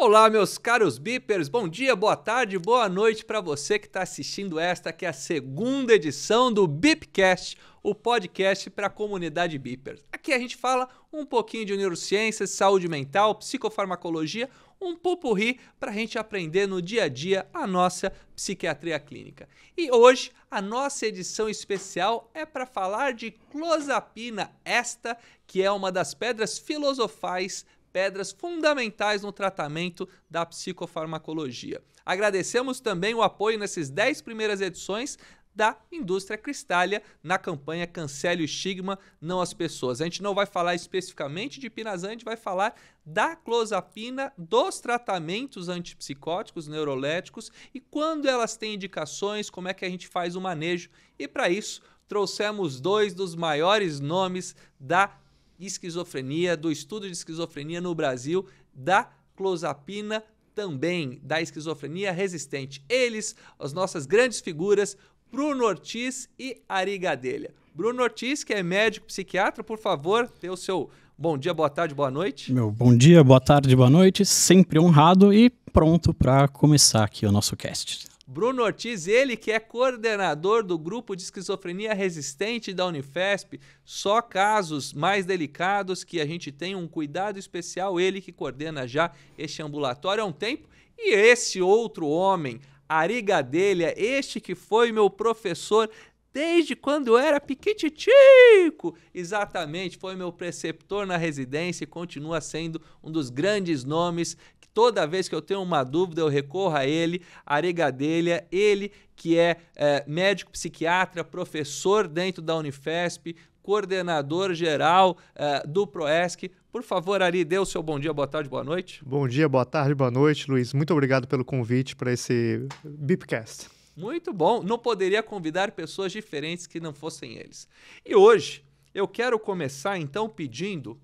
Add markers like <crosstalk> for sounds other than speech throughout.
Olá, meus caros beepers. Bom dia, boa tarde, boa noite para você que está assistindo esta que é a segunda edição do Beepcast, o podcast para a comunidade beepers. Aqui a gente fala um pouquinho de neurociência, saúde mental, psicofarmacologia, um pupurri para a gente aprender no dia a dia a nossa psiquiatria clínica. E hoje a nossa edição especial é para falar de clozapina, esta que é uma das pedras filosofais pedras fundamentais no tratamento da psicofarmacologia. Agradecemos também o apoio nessas 10 primeiras edições da indústria Cristália na campanha Cancele o Estigma, não as pessoas. A gente não vai falar especificamente de Pinazan, a gente vai falar da clozapina, dos tratamentos antipsicóticos, neuroléticos e quando elas têm indicações, como é que a gente faz o manejo. E para isso, trouxemos dois dos maiores nomes da esquizofrenia, do estudo de esquizofrenia no Brasil, da clozapina também, da esquizofrenia resistente. Eles, as nossas grandes figuras, Bruno Ortiz e Ari Gadelha. Bruno Ortiz, que é médico psiquiatra, por favor, dê o seu bom dia, boa tarde, boa noite. Meu bom dia, boa tarde, boa noite, sempre honrado e pronto para começar aqui o nosso cast. Bruno Ortiz, ele que é coordenador do grupo de esquizofrenia resistente da Unifesp, só casos mais delicados que a gente tem um cuidado especial, ele que coordena já este ambulatório há um tempo, e esse outro homem, Arigadelha, este que foi meu professor desde quando eu era piquititico. Exatamente, foi meu preceptor na residência e continua sendo um dos grandes nomes Toda vez que eu tenho uma dúvida, eu recorro a ele, Aregadelha, ele que é, é médico psiquiatra, professor dentro da Unifesp, coordenador geral é, do Proesc. Por favor, Ari, dê o seu bom dia, boa tarde, boa noite. Bom dia, boa tarde, boa noite, Luiz. Muito obrigado pelo convite para esse Bipcast. Muito bom. Não poderia convidar pessoas diferentes que não fossem eles. E hoje eu quero começar então pedindo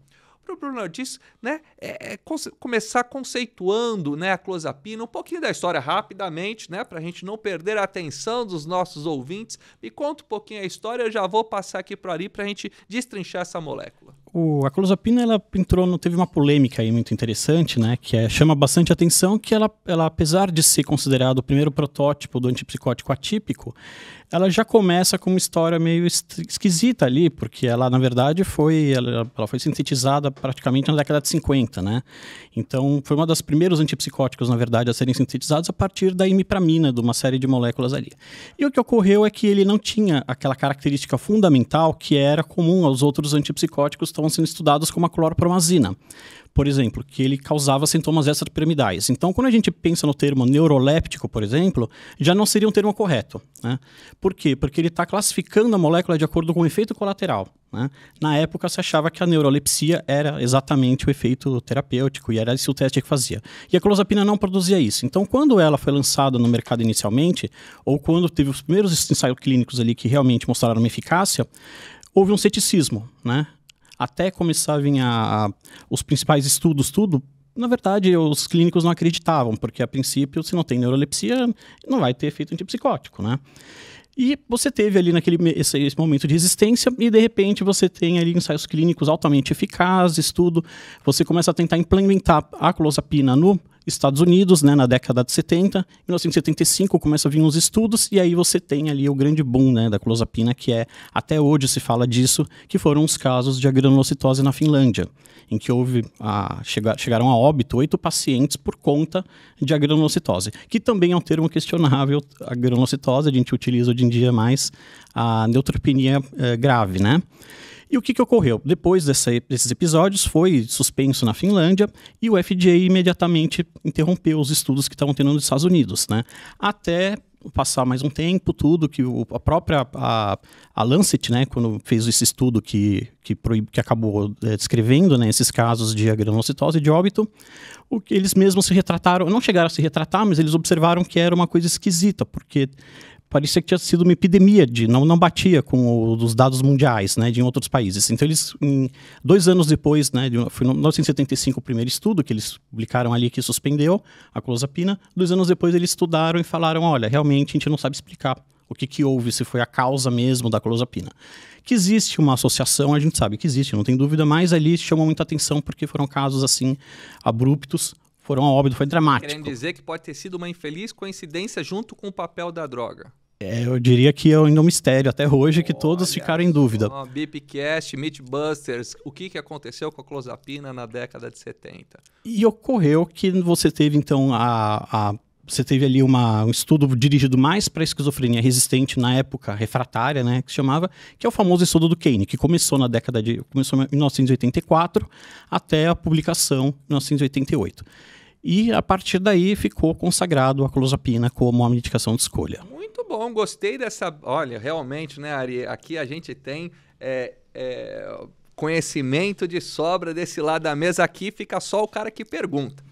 Bruno Ortiz, né, é, é começar conceituando, né, a clozapina, um pouquinho da história rapidamente, né, para a gente não perder a atenção dos nossos ouvintes. Me conta um pouquinho a história, eu já vou passar aqui para ali para a gente destrinchar essa molécula. O, a clozapina, ela entrou, teve uma polêmica aí muito interessante, né, que é, chama bastante atenção, que ela, ela, apesar de ser considerado o primeiro protótipo do antipsicótico atípico, ela já começa com uma história meio esquisita ali, porque ela, na verdade, foi ela, ela foi sintetizada praticamente na década de 50, né? Então, foi uma das primeiros antipsicóticos, na verdade, a serem sintetizados a partir da imipramina, de uma série de moléculas ali. E o que ocorreu é que ele não tinha aquela característica fundamental que era comum aos outros antipsicóticos que estavam sendo estudados como a clorpromazina por exemplo, que ele causava sintomas extrapiramidais. Então, quando a gente pensa no termo neuroléptico, por exemplo, já não seria um termo correto. Né? Por quê? Porque ele está classificando a molécula de acordo com o efeito colateral. Né? Na época, se achava que a neurolepsia era exatamente o efeito terapêutico e era esse o teste que fazia. E a clozapina não produzia isso. Então, quando ela foi lançada no mercado inicialmente, ou quando teve os primeiros ensaios clínicos ali que realmente mostraram uma eficácia, houve um ceticismo, né? até começar a vir a, a, os principais estudos, tudo, na verdade, os clínicos não acreditavam, porque a princípio, se não tem neurolepsia, não vai ter efeito antipsicótico, né? E você teve ali naquele esse, esse, momento de resistência e de repente você tem ali ensaios clínicos altamente eficazes, tudo. Você começa a tentar implementar a clozapina no Estados Unidos, né, na década de 70. Em 1975 começa a vir uns estudos e aí você tem ali o grande boom né, da clozapina, que é, até hoje se fala disso, que foram os casos de agranulocitose na Finlândia, em que houve, a, chegaram a óbito oito pacientes por conta de agranulocitose, que também é um termo questionável, agranulocitose, a gente utiliza hoje em dia mais a neutropenia eh, grave, né? E o que, que ocorreu? Depois dessa, desses episódios, foi suspenso na Finlândia e o FDA imediatamente interrompeu os estudos que estavam tendo nos Estados Unidos, né? Até passar mais um tempo, tudo que o, a própria a, a Lancet, né, quando fez esse estudo que, que, proib, que acabou é, descrevendo né, esses casos de agranocitose de óbito, o que eles mesmos se retrataram, não chegaram a se retratar, mas eles observaram que era uma coisa esquisita, porque parecia que tinha sido uma epidemia, de não, não batia com os dados mundiais né, de outros países. Então, eles, em, dois anos depois, né, de, foi em 1975 o primeiro estudo que eles publicaram ali que suspendeu a clozapina. Dois anos depois, eles estudaram e falaram: olha, realmente a gente não sabe explicar o que, que houve, se foi a causa mesmo da clozapina. Que existe uma associação, a gente sabe que existe, não tem dúvida, mas ali chama muita atenção porque foram casos assim abruptos, foram a óbito, foi dramático. Querendo dizer que pode ter sido uma infeliz coincidência junto com o papel da droga é, eu diria que é ainda um mistério até hoje que Olha todos ficaram em dúvida. Bipcast, Beepcast, Meatbusters, o que, que aconteceu com a clozapina na década de 70? E ocorreu que você teve então a, a você teve ali uma, um estudo dirigido mais para esquizofrenia resistente na época, refratária, né, que se chamava, que é o famoso estudo do Kane, que começou na década de começou em 1984 até a publicação em 1988. E a partir daí ficou consagrado a clozapina como a medicação de escolha. Muito bom, gostei dessa. Olha, realmente, né, Ari? Aqui a gente tem é, é, conhecimento de sobra desse lado da mesa. Aqui fica só o cara que pergunta.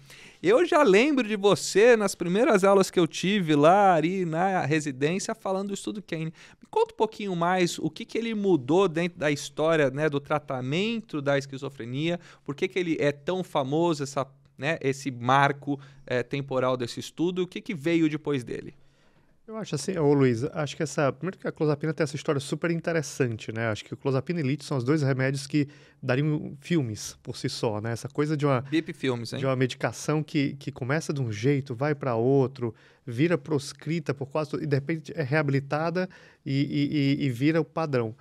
Eu já lembro de você nas primeiras aulas que eu tive lá, Ari, na residência, falando do estudo Kane. Me conta um pouquinho mais o que, que ele mudou dentro da história né, do tratamento da esquizofrenia, por que, que ele é tão famoso, essa, né, esse marco é, temporal desse estudo, o que, que veio depois dele? Eu acho assim, ô Luiz, acho que essa. Primeiro que a clozapina tem essa história super interessante, né? Acho que o clozapina e elite são os dois remédios que dariam filmes por si só, né? Essa coisa de uma. VIP filmes, hein? De uma medicação que, que começa de um jeito, vai para outro, vira proscrita por quase. e de repente é reabilitada e, e, e, e vira o padrão.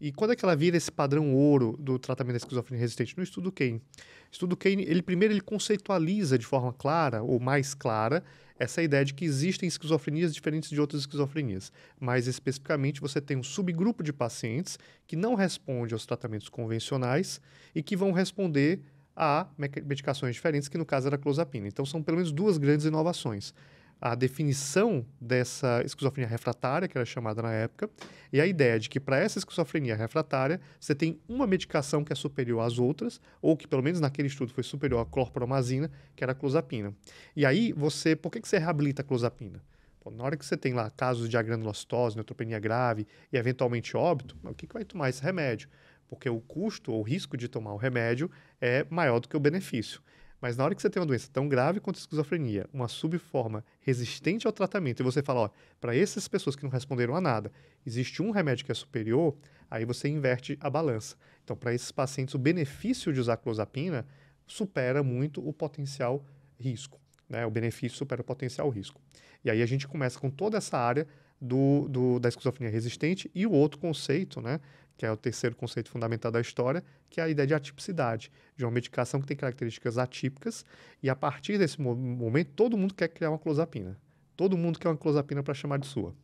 E quando é que ela vira esse padrão ouro do tratamento da esquizofrenia resistente? No estudo Kane. estudo Kane, ele primeiro ele conceitualiza de forma clara ou mais clara essa ideia de que existem esquizofrenias diferentes de outras esquizofrenias. Mais especificamente, você tem um subgrupo de pacientes que não responde aos tratamentos convencionais e que vão responder a medicações diferentes, que no caso era a clozapina. Então, são pelo menos duas grandes inovações a definição dessa esquizofrenia refratária, que era chamada na época, e a ideia de que para essa esquizofrenia refratária, você tem uma medicação que é superior às outras, ou que pelo menos naquele estudo foi superior à clorpromazina, que era a clozapina. E aí você, por que, que você reabilita a clozapina? na hora que você tem lá casos de agranulocitose, neutropenia grave e eventualmente óbito, o que, que vai tomar esse remédio? Porque o custo ou o risco de tomar o remédio é maior do que o benefício. Mas na hora que você tem uma doença tão grave quanto a esquizofrenia, uma subforma resistente ao tratamento, e você fala, ó, para essas pessoas que não responderam a nada, existe um remédio que é superior, aí você inverte a balança. Então, para esses pacientes, o benefício de usar clozapina supera muito o potencial risco. Né? O benefício supera o potencial risco. E aí a gente começa com toda essa área do, do, da esquizofrenia resistente e o outro conceito, né, que é o terceiro conceito fundamental da história, que é a ideia de atipicidade, de uma medicação que tem características atípicas e a partir desse momento todo mundo quer criar uma clozapina. Todo mundo quer uma clozapina para chamar de sua.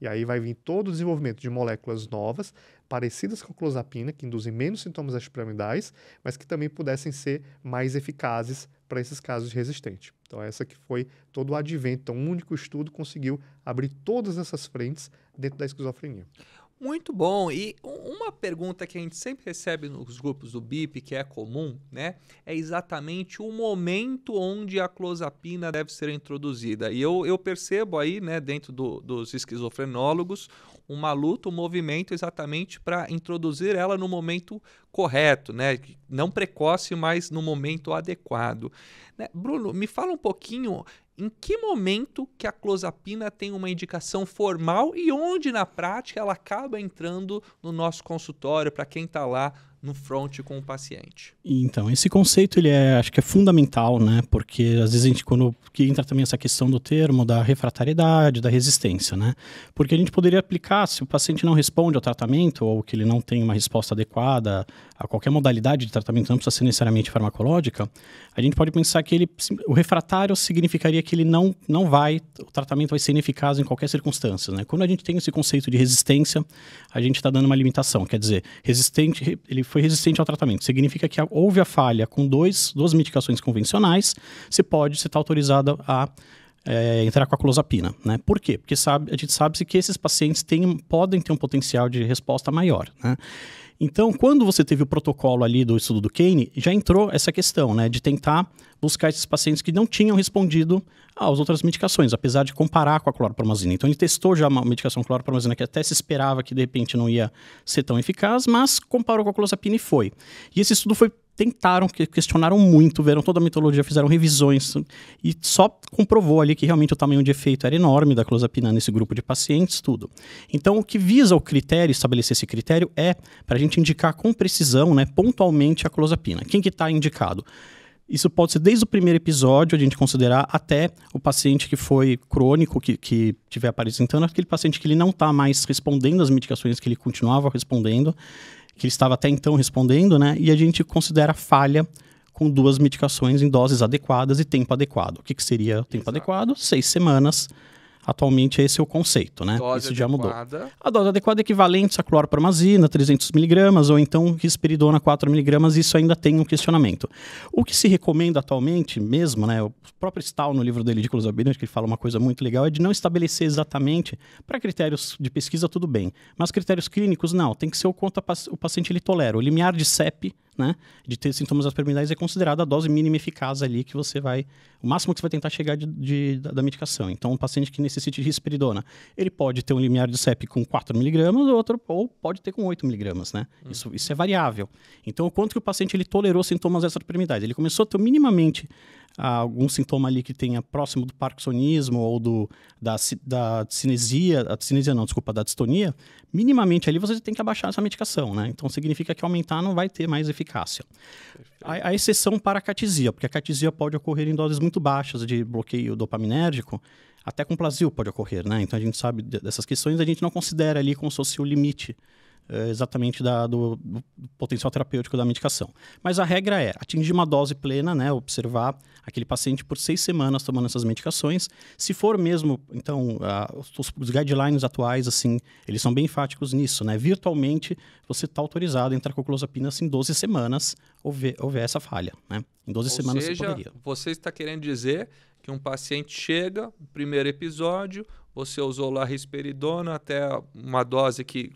E aí vai vir todo o desenvolvimento de moléculas novas, parecidas com a clozapina, que induzem menos sintomas extremidais, mas que também pudessem ser mais eficazes para esses casos resistentes. resistente. Então, essa que foi todo o advento. Então, um único estudo conseguiu abrir todas essas frentes dentro da esquizofrenia. Muito bom. E uma pergunta que a gente sempre recebe nos grupos do BIP, que é comum, né, é exatamente o momento onde a clozapina deve ser introduzida. E eu, eu percebo aí, né, dentro do, dos esquizofrenólogos, uma luta, um movimento exatamente para introduzir ela no momento correto, né? não precoce, mas no momento adequado. Né? Bruno, me fala um pouquinho em que momento que a clozapina tem uma indicação formal e onde na prática ela acaba entrando no nosso consultório para quem está lá no front com o paciente. Então, esse conceito ele é, acho que é fundamental, né? Porque às vezes a gente quando que entra também essa questão do termo da refratariedade, da resistência, né? Porque a gente poderia aplicar se o paciente não responde ao tratamento ou que ele não tem uma resposta adequada a qualquer modalidade de tratamento, não precisa ser necessariamente farmacológica, a gente pode pensar que ele, o refratário significaria que ele não, não vai, o tratamento vai ser ineficaz em qualquer circunstância. Né? Quando a gente tem esse conceito de resistência, a gente está dando uma limitação, quer dizer, resistente, ele foi resistente ao tratamento. Significa que houve a falha com dois, duas medicações convencionais, se pode, estar está autorizada a é, entrar com a clozapina, né? Por quê? Porque sabe, a gente sabe que esses pacientes têm, podem ter um potencial de resposta maior, né? Então, quando você teve o protocolo ali do estudo do Kane, já entrou essa questão, né, de tentar buscar esses pacientes que não tinham respondido às outras medicações, apesar de comparar com a clorpromazina. Então, ele testou já uma medicação clorpromazina que até se esperava que de repente não ia ser tão eficaz, mas comparou com a clozapina e foi. E esse estudo foi tentaram, questionaram muito, viram toda a mitologia, fizeram revisões e só comprovou ali que realmente o tamanho de efeito era enorme da clozapina nesse grupo de pacientes, tudo. Então, o que visa o critério, estabelecer esse critério, é para a gente indicar com precisão, né, pontualmente, a clozapina. Quem que está indicado? Isso pode ser desde o primeiro episódio, a gente considerar, até o paciente que foi crônico, que, que tiver aparecendo, aquele paciente que ele não está mais respondendo às medicações que ele continuava respondendo que ele estava até então respondendo, né? E a gente considera falha com duas medicações em doses adequadas e tempo adequado. O que, que seria o tempo Exato. adequado? Seis semanas Atualmente esse é o conceito, né? Dose Isso já mudou. A dose adequada é equivalente a clorpromazina, 300mg, ou então risperidona 4mg, isso ainda tem um questionamento. O que se recomenda atualmente mesmo, né? O próprio Stahl, no livro dele de Closabinas, que ele fala uma coisa muito legal, é de não estabelecer exatamente, para critérios de pesquisa tudo bem, mas critérios clínicos não, tem que ser o quanto o paciente ele tolera. O limiar de CEP né, de ter sintomas abdominais é considerada a dose mínima eficaz ali que você vai, o máximo que você vai tentar chegar de, de da, da, medicação. Então, um paciente que necessite de risperidona, ele pode ter um limiar de CEP com 4 miligramas ou, outro, ou pode ter com 8 miligramas, né? Hum. Isso, isso é variável. Então, o quanto que o paciente ele tolerou sintomas extrapiramidais? Ele começou a ter minimamente algum sintoma ali que tenha próximo do parkinsonismo ou do, da, da cinesia, a cinesia não, desculpa, da distonia, minimamente ali você tem que abaixar essa medicação, né? Então significa que aumentar não vai ter mais eficácia. A, a exceção para a catisia porque a catisia pode ocorrer em doses muito baixas de bloqueio dopaminérgico, até com plasio pode ocorrer, né? Então a gente sabe dessas questões, a gente não considera ali como se fosse o limite é, exatamente da, do, do, potencial terapêutico da medicação. Mas a regra é atingir uma dose plena, né, observar aquele paciente por seis semanas tomando essas medicações. Se for mesmo, então, a, os, os, guidelines atuais, assim, eles são bem enfáticos nisso, né? Virtualmente, você está autorizado a entrar com clozapina em assim, 12 semanas houver, houver essa falha, né? Em 12 Ou semanas seja, você poderia. você está querendo dizer que um paciente chega, primeiro episódio, você usou lá risperidona até uma dose que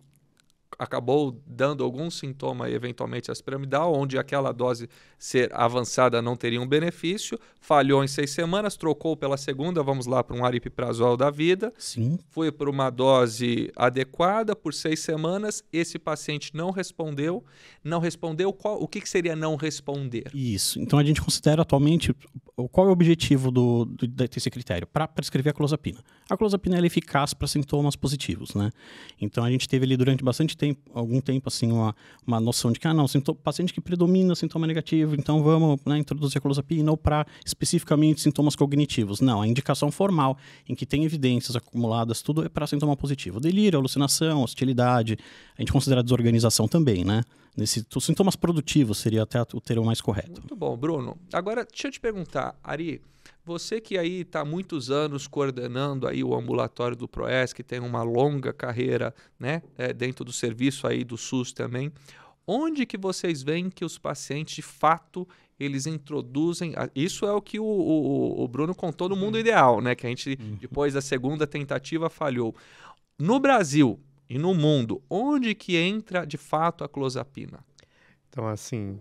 acabou dando algum sintoma eventualmente aspiramidal, onde aquela dose ser avançada não teria um benefício, falhou em seis semanas, trocou pela segunda, vamos lá para um aripiprazol da vida, Sim. foi para uma dose adequada por seis semanas, esse paciente não respondeu, não respondeu, qual, o que, que seria não responder? Isso, então a gente considera atualmente qual é o objetivo do, do, desse critério? Para prescrever a clozapina. A clozapina é eficaz para sintomas positivos, né? Então a gente teve ali durante bastante tempo tempo, algum tempo assim, uma, uma noção de que, ah, não, sintoma, paciente que predomina sintoma negativo, então vamos né, introduzir a clozapina ou para especificamente sintomas cognitivos. Não, a indicação formal, em que tem evidências acumuladas, tudo é para sintoma positivo. Delírio, alucinação, hostilidade, a gente considera desorganização também, né? Nesse, os sintomas produtivos seria até o termo mais correto. Muito bom, Bruno. Agora, deixa eu te perguntar, Ari, você que aí está muitos anos coordenando aí o ambulatório do Proes, que tem uma longa carreira né, é, dentro do serviço aí do SUS também, onde que vocês veem que os pacientes de fato eles introduzem. A, isso é o que o, o, o Bruno contou no uhum. mundo ideal, né? Que a gente, uhum. depois da segunda tentativa, falhou. No Brasil e no mundo, onde que entra de fato a clozapina? Então, assim,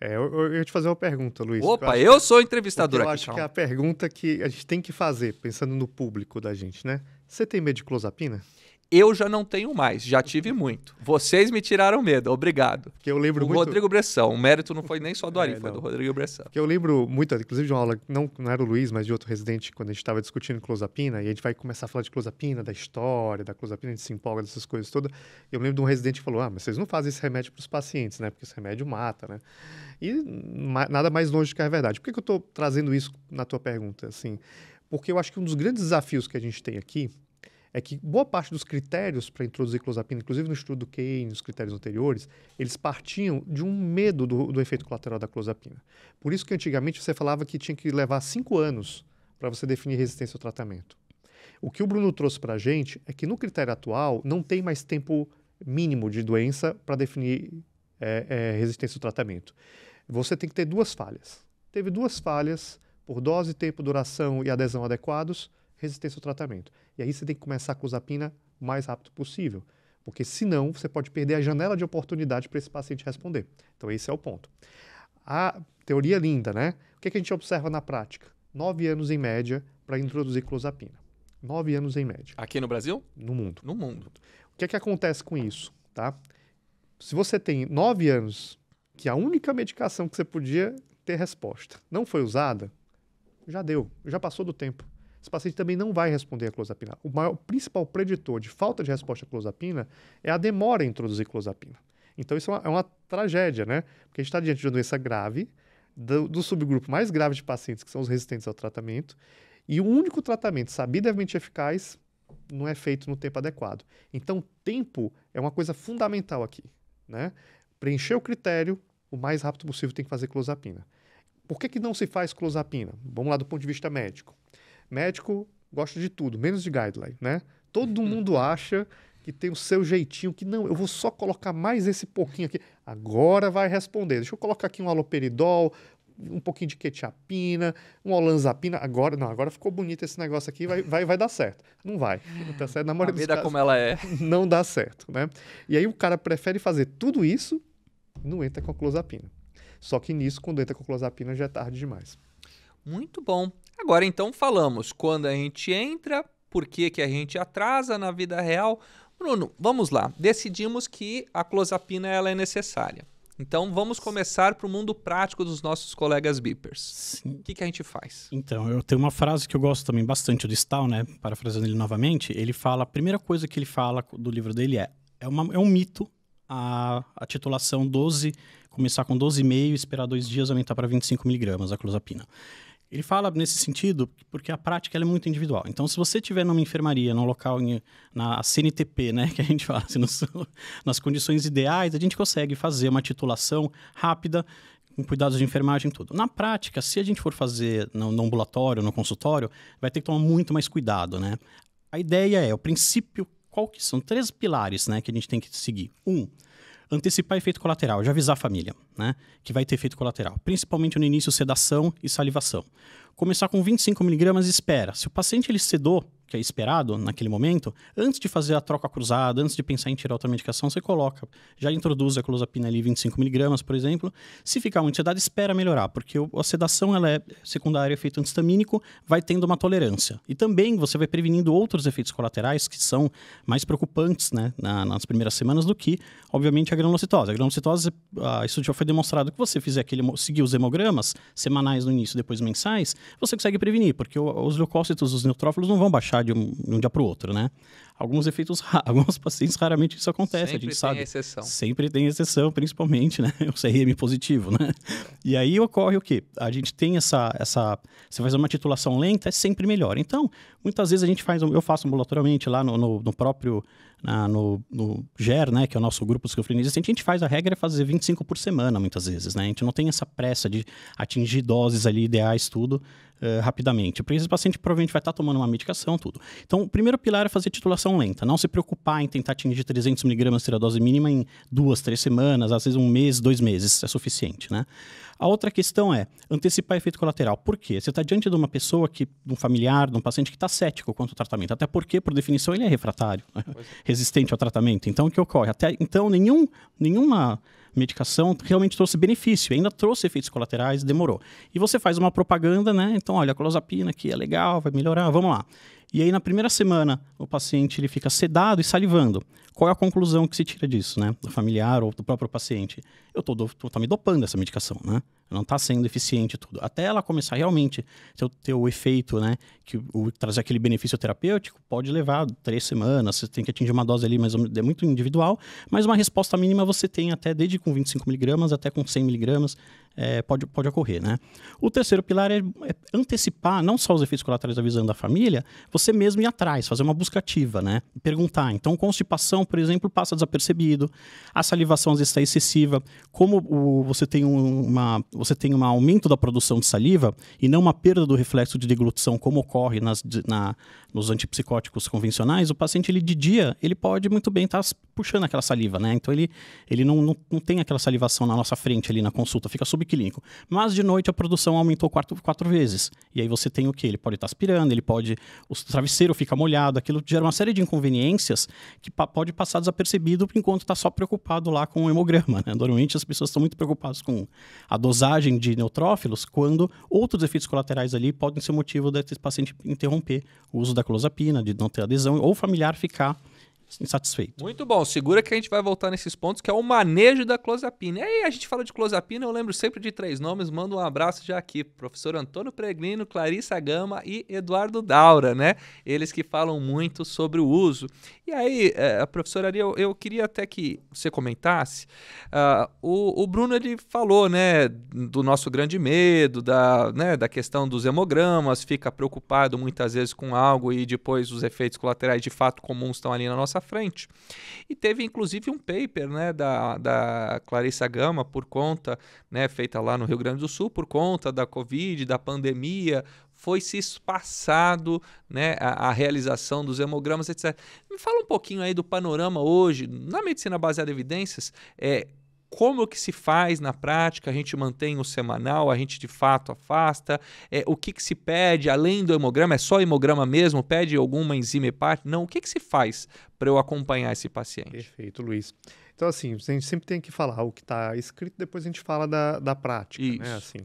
é, eu, eu, te fazer uma pergunta, Luiz. Opa, eu, eu sou entrevistador aqui. Eu acho que é a pergunta que a gente tem que fazer, pensando no público da gente, né? Você tem medo de clozapina? Eu já não tenho mais, já tive <laughs> muito. Vocês me tiraram medo, obrigado. Que eu lembro o muito... Rodrigo Bressão, o mérito não foi nem só do <laughs> é, Ari, é, foi do Rodrigo Bressão. Que eu lembro muito, inclusive de uma aula, não, não era o Luiz, mas de outro residente, quando a gente estava discutindo clozapina, e a gente vai começar a falar de clozapina, da história, da clozapina, a gente se empolga dessas coisas todas. Eu lembro de um residente que falou: "Ah, mas vocês não fazem esse remédio para os pacientes, né? Porque esse remédio mata, né?" E ma nada mais longe do que a verdade. Por que, que eu estou trazendo isso na tua pergunta, assim? Porque eu acho que um dos grandes desafios que a gente tem aqui é que boa parte dos critérios para introduzir clozapina, inclusive no estudo do Kane, nos critérios anteriores, eles partiam de um medo do, do efeito colateral da clozapina. Por isso que antigamente você falava que tinha que levar cinco anos para você definir resistência ao tratamento. O que o Bruno trouxe para a gente é que no critério atual não tem mais tempo mínimo de doença para definir é, é, resistência ao tratamento. Você tem que ter duas falhas. Teve duas falhas por dose, tempo, duração e adesão adequados resistência ao tratamento. E aí você tem que começar a clozapina o mais rápido possível, porque senão você pode perder a janela de oportunidade para esse paciente responder. Então esse é o ponto. A teoria linda, né? O que, é que a gente observa na prática? Nove anos em média para introduzir clozapina. Nove anos em média. Aqui no Brasil? No mundo. No mundo. O que é que acontece com isso, tá? Se você tem nove anos, que é a única medicação que você podia ter resposta não foi usada, já deu, já passou do tempo esse paciente também não vai responder a clozapina. O, maior, o principal preditor de falta de resposta à clozapina é a demora em introduzir clozapina. Então isso é uma, é uma tragédia, né? Porque a gente está diante de uma doença grave, do, do, subgrupo mais grave de pacientes, que são os resistentes ao tratamento, e o único tratamento sabidamente eficaz não é feito no tempo adequado. Então, tempo é uma coisa fundamental aqui, né? Preencher o critério, o mais rápido possível tem que fazer clozapina. Por que, que não se faz clozapina? Vamos lá do ponto de vista médico. Médico gosta de tudo, menos de guideline, né? Todo uhum. mundo acha que tem o seu jeitinho, que não, eu vou só colocar mais esse pouquinho aqui. Agora vai responder. Deixa eu colocar aqui um aloperidol, um pouquinho de quetiapina, um olanzapina. Agora, não, agora ficou bonito esse negócio aqui, vai, vai, vai dar certo. Não vai. Não tá certo. Na maioria A vida casos, como ela é. Não dá certo, né? E aí o cara prefere fazer tudo isso, não entra com a clozapina. Só que nisso, quando entra com a clozapina, já é tarde demais. Muito bom. Agora então falamos quando a gente entra, por que, que a gente atrasa na vida real. Bruno, vamos lá. Decidimos que a clozapina ela é necessária. Então vamos começar para o mundo prático dos nossos colegas beepers. O que, que, a gente faz? Então, eu tenho uma frase que eu gosto também bastante do Stahl, né? Parafraseando ele novamente, ele fala, a primeira coisa que ele fala do livro dele é é, uma, é um mito a, a, titulação 12, começar com 12,5 e esperar dois dias aumentar para 25 miligramas a clozapina. Ele fala nesse sentido porque a prática é muito individual. Então, se você estiver numa enfermaria, num local, em, na CNTP, né, que a gente fala, assim, nos, nas condições ideais, a gente consegue fazer uma titulação rápida, com cuidados de enfermagem e tudo. Na prática, se a gente for fazer no, no ambulatório, no consultório, vai ter que tomar muito mais cuidado, né? A ideia é, o princípio, qual que são? Três pilares, né, que a gente tem que seguir. Um, antecipar efeito colateral, já avisar a família, né? Que vai ter efeito colateral. Principalmente no início, sedação e salivação. Começar com 25 miligramas espera. Se o paciente ele sedou, é esperado naquele momento, antes de fazer a troca cruzada, antes de pensar em tirar outra medicação, você coloca, já introduz a clozapina ali 25mg, por exemplo. Se ficar muito sedado, espera melhorar, porque a sedação ela é secundária efeito antistamínico, vai tendo uma tolerância. E também você vai prevenindo outros efeitos colaterais que são mais preocupantes né, na, nas primeiras semanas do que, obviamente, a granulocitose. A granulocitose, ah, isso já foi demonstrado que você fizer aquele, seguir os hemogramas semanais no início, depois mensais, você consegue prevenir, porque os leucócitos, os neutrófilos não vão baixar de um, de um dia para o outro, né? Alguns efeitos, <laughs> alguns pacientes raramente isso acontece, Sempre a gente sabe. Sempre tem exceção. Sempre tem exceção, principalmente, né? <laughs> O CRM positivo, né? E aí ocorre o quê? A gente tem essa, essa, você faz uma titulação lenta, é sempre melhor. Então, muitas vezes a gente faz, eu faço ambulatoriamente lá no, no, no próprio na, no, no GER, né, que é o nosso grupo de esquizofrenia existente, a gente faz a regra é fazer 25 por semana, muitas vezes. Né? A gente não tem essa pressa de atingir doses ali ideais, tudo, uh, rapidamente. Porque esse paciente provavelmente vai estar tá tomando uma medicação, tudo. Então, o primeiro pilar é fazer titulação lenta. Não se preocupar em tentar atingir 300 miligramas de dose mínima em duas, três semanas, às vezes um mês, dois meses, é suficiente. Né? A outra questão é antecipar efeito colateral. Por quê? Você está diante de uma pessoa, que, de um familiar, de um paciente que está cético quanto ao tratamento. Até porque, por definição, ele é refratário, né? é. resistente ao tratamento. Então, o que ocorre? Até então, nenhum, nenhuma medicação realmente trouxe benefício, ainda trouxe efeitos colaterais, demorou. E você faz uma propaganda, né? Então, olha, a clozapina aqui é legal, vai melhorar, vamos lá. E aí, na primeira semana, o paciente ele fica sedado e salivando. Qual é a conclusão que se tira disso, né? Do familiar ou do próprio paciente? Eu tô, do, tô tá me dopando essa medicação, né? Não está sendo eficiente tudo. Até ela começar realmente ter, ter o efeito, né? Que o, trazer aquele benefício terapêutico pode levar três semanas. Você tem que atingir uma dose ali, mas é muito é individual. Mas uma resposta mínima você tem até desde com 25 miligramas até com 100 miligramas é, pode, pode ocorrer. Né? O terceiro pilar é, é antecipar não só os efeitos colaterais da visão da família, você mesmo ir atrás, fazer uma busca ativa, né? perguntar. Então, constipação, por exemplo, passa desapercebido, a salivação às vezes está excessiva. Como o, você, tem uma, você tem um aumento da produção de saliva e não uma perda do reflexo de deglutição, como ocorre nas, na, nos antipsicóticos convencionais, o paciente ele de dia ele pode muito bem estar tá puxando aquela saliva, né? Então ele, ele não, não, não tem aquela salivação na nossa frente ali na consulta, fica subclínico. Mas de noite a produção aumentou quatro, quatro vezes. E aí você tem o que? Ele pode estar tá aspirando, ele pode. O travesseiro fica molhado, aquilo gera uma série de inconveniências que pa pode passar desapercebido enquanto está só preocupado lá com o hemograma, né? Normalmente as pessoas estão muito preocupadas com a dosagem de neutrófilos quando outros efeitos colaterais ali podem ser motivo desse paciente interromper o uso da clozapina, de não ter adesão ou familiar ficar insatisfeito. Muito bom. Segura que a gente vai voltar nesses pontos, que é o manejo da clozapina. E aí a gente fala de clozapina, eu lembro sempre de três nomes. Mando um abraço já aqui. Professor Antônio Preglino, Clarissa Gama e Eduardo Daura, né? Eles que falam muito sobre o uso. E aí, professor eh, professora Ari, eu, eu, queria até que você comentasse. Uh, o, o, Bruno, ele falou, né, do nosso grande medo, da, né, da questão dos hemogramas, fica preocupado muitas vezes com algo e depois os efeitos colaterais de fato comuns estão ali na nossa frente. E teve inclusive um paper né, da, da Clarissa Gama por conta, né, feita lá no Rio Grande do Sul, por conta da Covid, da pandemia, foi se espaçado né, a, a, realização dos hemogramas, etc. Me fala um pouquinho aí do panorama hoje, na medicina baseada em evidências, é, como que se faz na prática, a gente mantém o semanal, a gente de fato afasta, é, o que, que se pede, além do hemograma, é só hemograma mesmo, pede alguma enzima hepática? Não, o que, que se faz para eu acompanhar esse paciente? Perfeito, Luiz. Então, assim, a gente sempre tem que falar o que está escrito, depois a gente fala da, da prática, né? Isso. né? Assim,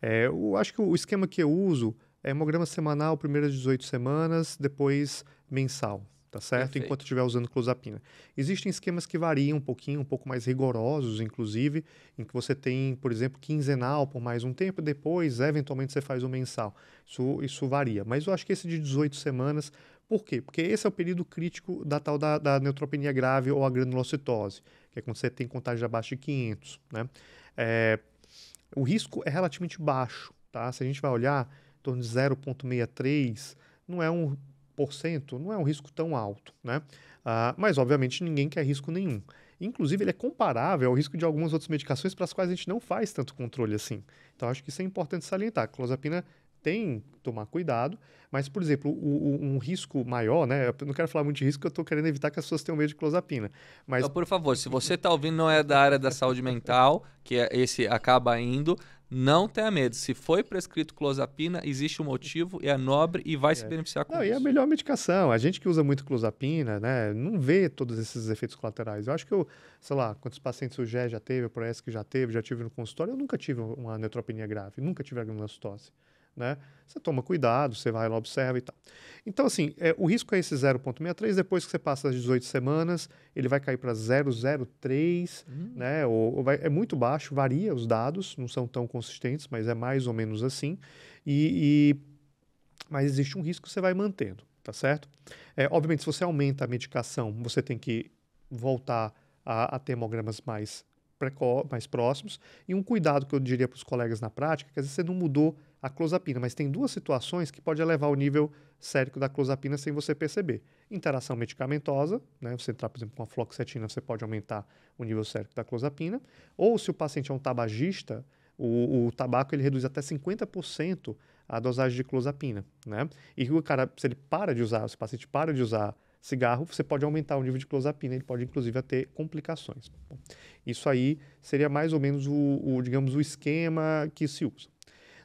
é, eu acho que o esquema que eu uso é hemograma semanal, primeiras 18 semanas, depois mensal, tá certo? Perfeito. Enquanto estiver usando clozapina. Existem esquemas que variam um pouquinho, um pouco mais rigorosos, inclusive, em que você tem, por exemplo, quinzenal por mais um tempo, depois, eventualmente, você faz o mensal. Isso, isso varia. Mas eu acho que esse de 18 semanas, por quê? Porque esse é o período crítico da tal da, da neutropenia grave ou a granulocitose, que é quando você tem contagem abaixo de 500, né? É, o risco é relativamente baixo, tá? Se a gente vai olhar, em torno de 0,63, não é um 5% não é um risco tão alto, né? Ah, mas, obviamente, ninguém quer risco nenhum. Inclusive, ele é comparável ao risco de algumas outras medicações para as quais a gente não faz tanto controle assim. Então, acho que isso é importante salientar. A clozapina tem que tomar cuidado, mas, por exemplo, o, o, um risco maior, né? Eu não quero falar muito de risco, eu estou querendo evitar que as pessoas tenham medo de clozapina. Mas... Então, por favor, se você está ouvindo não é da área da saúde mental, que é esse acaba indo, não tenha medo. Se foi prescrito clozapina, existe um motivo, é nobre e vai é. se beneficiar com não, isso. E é a melhor medicação. A gente que usa muito clozapina, né, não vê todos esses efeitos colaterais. Eu acho que eu, sei lá, quantos pacientes o GE já teve, o ProES que já teve, já tive no consultório, eu nunca tive uma neutropenia grave, nunca tive agranulocitose né? Você toma cuidado, você vai lá, observa e tal. Então, assim, é, o risco é esse 0,63, depois que você passa as 18 semanas, ele vai cair para 0,03, uhum. né? Ou, ou vai, é muito baixo, varia os dados, não são tão consistentes, mas é mais ou menos assim. E, e mas existe um risco que você vai mantendo, tá certo? É, obviamente, se você aumenta a medicação, você tem que voltar a, a ter hemogramas mais, mais próximos. E um cuidado que eu diria para os colegas na prática, que às vezes você não mudou a clozapina, mas tem duas situações que pode elevar o nível sérico da clozapina sem você perceber. Interação medicamentosa, né? Você entrar, por exemplo, com a floxetina, você pode aumentar o nível sérico da clozapina. Ou se o paciente é um tabagista, o, o tabaco ele reduz até 50% a dosagem de clozapina, né? E o cara, se ele para de usar, se o paciente para de usar cigarro, você pode aumentar o nível de clozapina, ele pode inclusive ter complicações. Tá bom, isso aí seria mais ou menos o, o digamos, o esquema que se usa.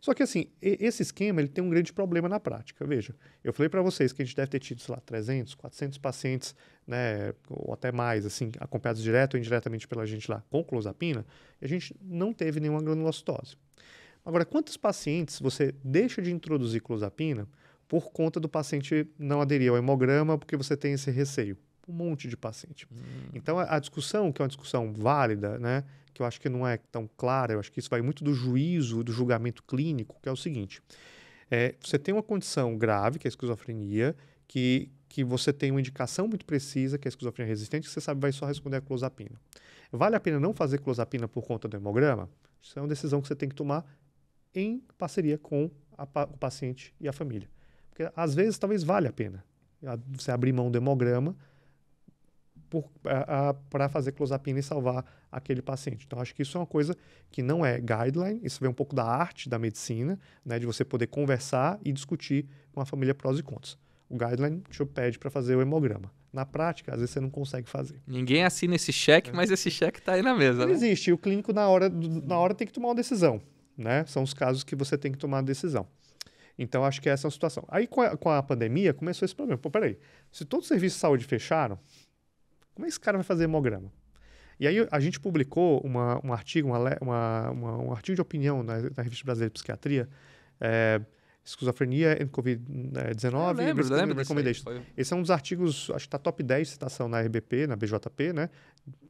Só que assim, esse esquema ele tem um grande problema na prática. Veja, eu falei para vocês que a gente deve ter tido, sei lá, 300, 400 pacientes, né, ou até mais, assim, acompanhados direto ou indiretamente pela gente lá com clozapina, e a gente não teve nenhuma granulocitose. Agora, quantos pacientes você deixa de introduzir clozapina por conta do paciente não aderir ao hemograma porque você tem esse receio? Um monte de paciente. Hum. Então, a, a discussão, que é uma discussão válida, né, que eu acho que não é tão clara, eu acho que isso vai muito do juízo, do julgamento clínico, que é o seguinte: é, você tem uma condição grave, que é a esquizofrenia, que, que você tem uma indicação muito precisa, que é a esquizofrenia resistente, que você sabe vai só responder a clozapina. Vale a pena não fazer clozapina por conta do hemograma? Isso é uma decisão que você tem que tomar em parceria com a, o paciente e a família. Porque às vezes talvez valha a pena você abrir mão do hemograma para fazer clozapina e salvar aquele paciente. Então, acho que isso é uma coisa que não é guideline, isso vem um pouco da arte da medicina, né, de você poder conversar e discutir com a família prós e contras. O guideline te pede para fazer o hemograma. Na prática, às vezes você não consegue fazer. Ninguém assina esse cheque, mas esse cheque está aí na mesa. Não né? existe. O clínico, na hora, na hora, tem que tomar uma decisão. Né? São os casos que você tem que tomar a decisão. Então, acho que é essa é a situação. Aí, com a, com a pandemia, começou esse problema. Pô, peraí, se todos os serviços de saúde fecharam, como é que esse cara vai fazer hemograma? E aí a gente publicou uma, um artigo, uma, uma, uma, um artigo de opinião na, na Revista Brasileira de Psiquiatria, é, Esquizofrenia and Covid-19 eh, lembro, lembro Recommendation. Foi... Esse é um dos artigos, acho que está top 10 citação na RBP, na BJP, né?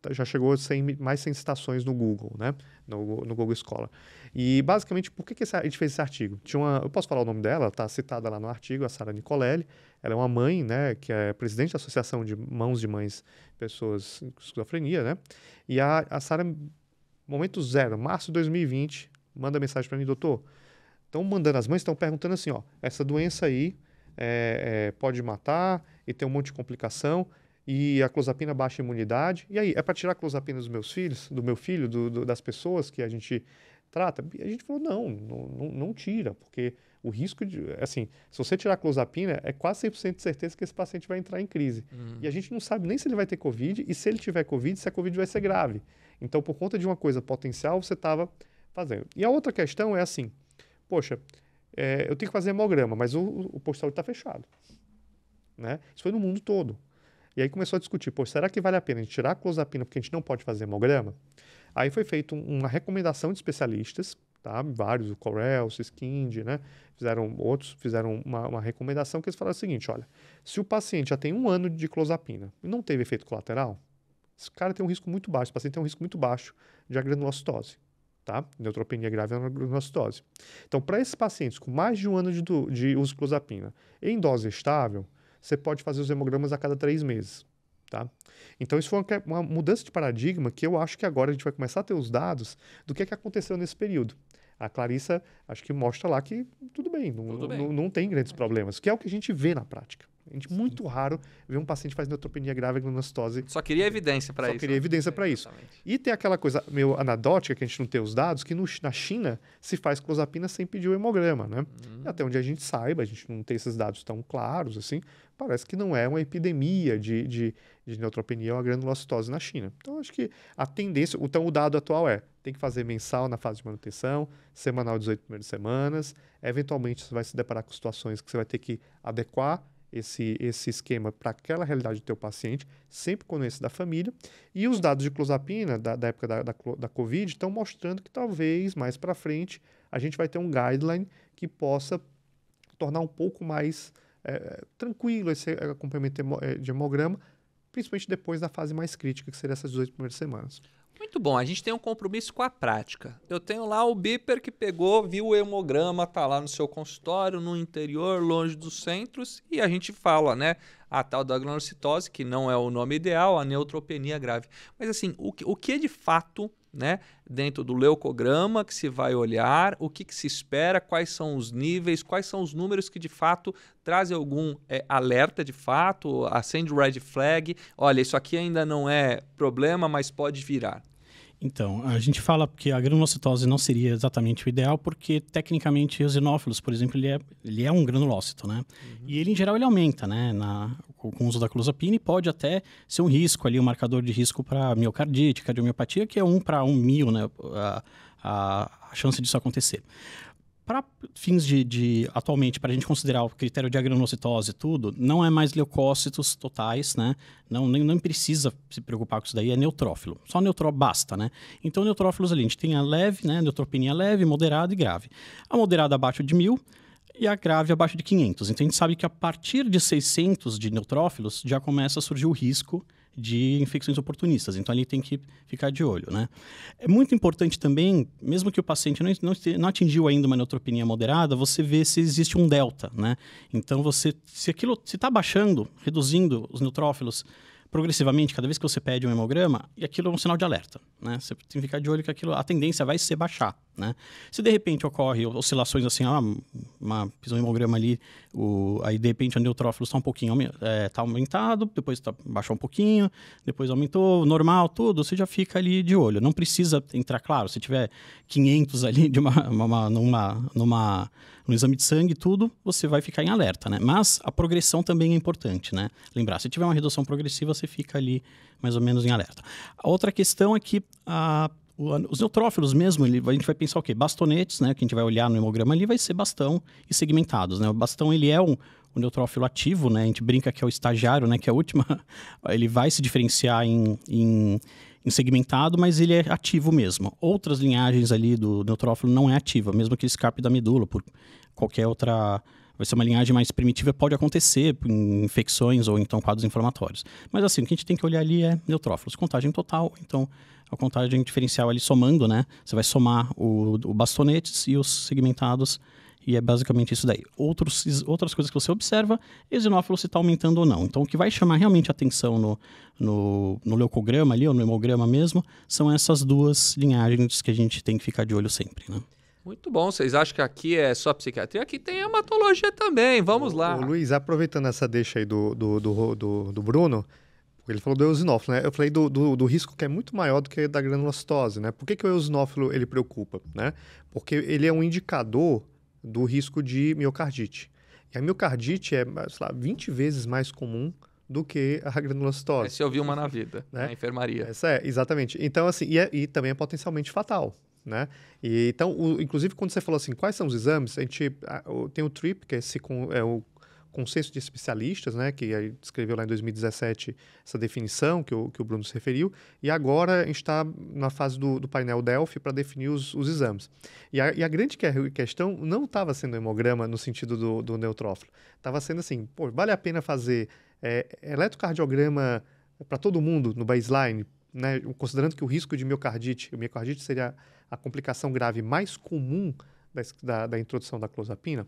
Tá, já chegou 100, mais 100 citações no Google, né? No, no Google Scholar. E basicamente, por que, que esse, a gente fez esse artigo? Tinha uma, eu posso falar o nome dela, está citada lá no artigo, a Sara Nicolelli. Ela é uma mãe, né, que é presidente da Associação de Mãos de Mães Pessoas com Esquizofrenia, né? E a, a Sara, momento zero, março de 2020, manda mensagem para mim, doutor. Estão mandando, as mães estão perguntando assim, ó, essa doença aí é, é, pode matar e tem um monte de complicação e a clozapina baixa a imunidade. E aí, é para tirar a clozapina dos meus filhos, do meu filho, do, do, das pessoas que a gente trata? E a gente falou, não, não, não tira, porque o risco de. Assim, se você tirar a clozapina, é quase 100% de certeza que esse paciente vai entrar em crise. Uhum. E a gente não sabe nem se ele vai ter Covid e se ele tiver Covid, se a Covid vai ser grave. Então, por conta de uma coisa potencial, você estava fazendo. E a outra questão é assim: poxa, é, eu tenho que fazer hemograma, mas o, o posto está fechado. Né? Isso foi no mundo todo. E aí começou a discutir, poxa, será que vale a pena a gente tirar a clozapina porque a gente não pode fazer hemograma? Aí foi feita um, uma recomendação de especialistas tá? Vários, o Corel, o Siskind, né? Fizeram outros, fizeram uma, uma, recomendação que eles falaram o seguinte, olha, se o paciente já tem um ano de clozapina e não teve efeito colateral, esse cara tem um risco muito baixo, esse paciente tem um risco muito baixo de agranulocitose, tá? Neutropenia grave é agranulocitose. Então, para esses pacientes com mais de um ano de, de uso de clozapina em dose estável, você pode fazer os hemogramas a cada três meses. Tá? Então, isso foi uma, uma mudança de paradigma que eu acho que agora a gente vai começar a ter os dados do que, é que aconteceu nesse período. A Clarissa, acho que mostra lá que tudo bem, não, bem. não, não tem grandes problemas, que é o que a gente vê na prática. A gente Sim. muito raro ver um paciente fazendo neutropenia grave agnostose. Só queria evidência para isso. Só queria né? evidência para isso. E tem aquela coisa meio anedótica, que a gente não tem os dados, que no, na China se faz clozapina sem pedir o hemograma, né? Uhum. Até onde a gente saiba, a gente não tem esses dados tão claros, assim, parece que não é uma epidemia de, de, de neutropenia ou granulocitose na China. Então, acho que a tendência... Então, o dado atual é, tem que fazer mensal na fase de manutenção, semanal 18 primeiras semanas, eventualmente você vai se deparar com situações que você vai ter que adequar esse, esse esquema para aquela realidade do teu paciente, sempre com da família. E os dados de clozapina, da, da época da, da, da Covid, estão mostrando que talvez mais para frente a gente vai ter um guideline que possa tornar um pouco mais é, tranquilo esse acompanhamento eh, de hemograma, principalmente depois da fase mais crítica, que seria essas 18 primeiras semanas. Muito bom, a gente tem um compromisso com a prática. Eu tenho lá o Biper que pegou, viu o hemograma, tá lá no seu consultório, no interior, longe dos centros, e a gente fala, né? A tal da granulocitose, que não é o nome ideal, a neutropenia grave. Mas assim, o que, o que é de fato né? Dentro do leucograma que se vai olhar, o que, que, se espera, quais são os níveis, quais são os números que de fato trazem algum é, alerta de fato, acende o red flag. Olha, isso aqui ainda não é problema, mas pode virar. Então, a gente fala que a granulocitose não seria exatamente o ideal, porque tecnicamente os xenófilos, por exemplo, ele é, ele é um granulócito, né? Uhum. E ele, em geral, ele aumenta, né? Na, com o uso da clozapina e pode até ser um risco ali, um marcador de risco para miocardite, cardiomiopatia, que é um para um mil, né? A, a, a chance disso acontecer para fins de, de atualmente, para a gente considerar o critério de agranulocitose e tudo, não é mais leucócitos totais, né? Não, nem, não precisa se preocupar com isso daí, é neutrófilo. Só neutrófilo basta, né? Então, neutrófilos ali, é a gente tem a leve, né? Neutropenia é leve, moderada e grave. A moderada abaixo de mil e a grave abaixo de 500. Então, a gente sabe que a partir de 600 de neutrófilos já começa a surgir o risco de infecções oportunistas. Então, ali tem que ficar de olho, né? É muito importante também, mesmo que o paciente não, não, não atingiu ainda uma neutropenia moderada, você vê se existe um delta, né? Então, você, se aquilo se está baixando, reduzindo os neutrófilos progressivamente, cada vez que você pede um hemograma, e aquilo é um sinal de alerta, né? Você tem que ficar de olho que aquilo, a tendência vai ser baixar, né? Se de repente ocorre oscilações assim, ah, uma, fiz um hemograma ali, o, aí de repente o neutrófilo está um pouquinho é, tá aumentado, depois tá, baixou um pouquinho, depois aumentou, normal, tudo, você já fica ali de olho. Não precisa entrar, claro, se tiver 500 ali de uma, uma, numa, numa no exame de sangue, tudo, você vai ficar em alerta, né? Mas a progressão também é importante, né? Lembrar, se tiver uma redução progressiva, você fica ali mais ou menos em alerta. A outra questão é que a os neutrófilos mesmo, ele, a gente vai pensar o quê? Bastonetes, né? Que a gente vai olhar no hemograma ali, vai ser bastão e segmentados, né? O bastão, ele é um, neutrófilo ativo, né? A gente brinca que é o estagiário, né? Que é a última... <laughs> Ele vai se diferenciar em, em insegmentado, mas ele é ativo mesmo. Outras linhagens ali do neutrófilo não é ativa, mesmo que escape da medula por qualquer outra vai ser uma linhagem mais primitiva, pode acontecer em infecções ou então quadros inflamatórios. Mas assim, o que a gente tem que olhar ali é neutrófilos, contagem total, então a contagem diferencial ali somando, né? Você vai somar o, o bastonetes e os segmentados e é basicamente isso daí. Outros, outras coisas que você observa, eosinófilo se está aumentando ou não. Então, o que vai chamar realmente atenção no, no, no leucograma ali, ou no hemograma mesmo, são essas duas linhagens que a gente tem que ficar de olho sempre, né? Muito bom. Vocês acham que aqui é só psiquiatria? Aqui tem hematologia também. Vamos o, lá. O Luiz, aproveitando essa deixa aí do, do, do, do, do Bruno, ele falou do eosinófilo, né? Eu falei do, do, do, risco que é muito maior do que da granulocitose, né? Por que, que o eosinófilo ele preocupa, né? Porque ele é um indicador do risco de miocardite. E a miocardite é, sei lá, 20 vezes mais comum do que a granulocitose. Esse eu vi uma na vida, né? na enfermaria. Essa é, exatamente. Então, assim, e, é, e também é potencialmente fatal. Né? E, então, o, inclusive, quando você falou assim, quais são os exames, a gente a, o, tem o TRIP, que é, esse, é o consenso de especialistas, né, que escreveu lá em 2017 essa definição que o, que o Bruno se referiu, e agora está na fase do, do painel Delphi para definir os, os exames. E a, e a, grande questão não estava sendo hemograma no sentido do, do neutrófilo, estava sendo assim, pô, vale a pena fazer é, eletrocardiograma para todo mundo no baseline, né, considerando que o risco de miocardite, o miocardite seria a complicação grave mais comum da, da, da introdução da clozapina,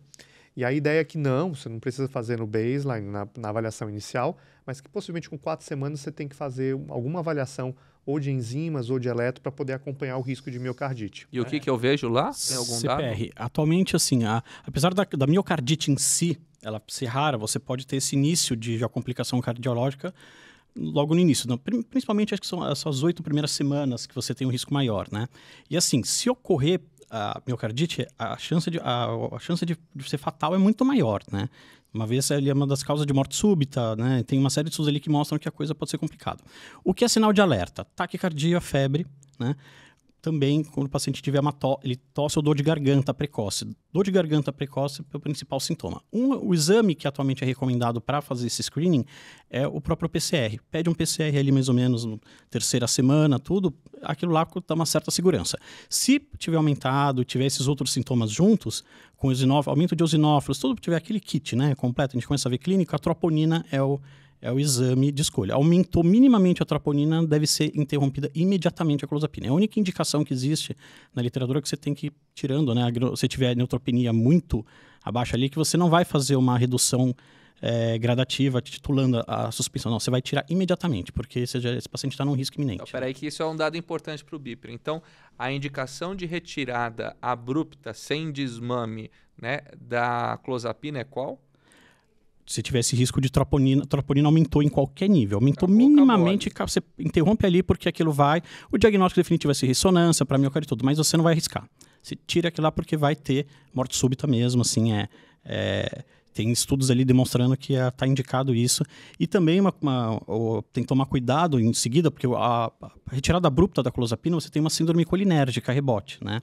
e a ideia é que não, você não precisa fazer no baseline, na, na avaliação inicial, mas que possivelmente com quatro semanas você tem que fazer alguma avaliação ou de enzimas ou de eletro para poder acompanhar o risco de miocardite. E né? o que, que eu vejo lá? Tem algum CPR. Dado? Atualmente, assim, a, apesar da, da miocardite em si, ela ser rara, você pode ter esse início de, já complicação cardiológica logo no início. Não, principalmente acho que são essas oito primeiras semanas que você tem um risco maior, né? E assim, se ocorrer a miocardite, a chance, de, a, a chance de, de, ser fatal é muito maior, né? Uma vez ali é uma das causas de morte súbita, né? Tem uma série de estudos ali que mostram que a coisa pode ser complicada. O que é sinal de alerta? Taquicardia, febre, né? também quando o paciente tiver uma to ele tosse ou dor de garganta precoce. Dor de garganta precoce é o principal sintoma. Um, o exame que atualmente é recomendado para fazer esse screening é o próprio PCR. Pede um PCR ali mais ou menos na terceira semana, tudo, aquilo lá dá uma certa segurança. Se tiver aumentado, tiver esses outros sintomas juntos, com aumento de osinófilos, tudo tiver aquele kit né, completo, a gente começa a ver clínica, a troponina é o é o exame de escolha. Aumentou minimamente a troponina, deve ser interrompida imediatamente a clozapina. É a única indicação que existe na literatura que você tem que ir tirando, né? Se tiver neutropenia muito abaixo ali, que você não vai fazer uma redução é, gradativa, titulando a, a, suspensão. Não, você vai tirar imediatamente, porque esse paciente está num risco iminente. Espera então, aí que isso é um dado importante para o BIPRE. Então, a indicação de retirada abrupta, sem desmame, né, da clozapina é qual? Se tivesse risco de troponina. Troponina aumentou em qualquer nível, aumentou acabou, minimamente, acabou você interrompe ali porque aquilo vai. O diagnóstico definitivo vai ser ressonância, para miocárdio e tudo, mas você não vai arriscar. Você tira aquilo lá porque vai ter morte súbita mesmo, assim, é, é tem estudos ali demonstrando que está ah, indicado isso. E também uma, uma, tem que tomar cuidado em seguida, porque a, a retirada abrupta da clozapina, você tem uma síndrome colinérgica, rebote, né?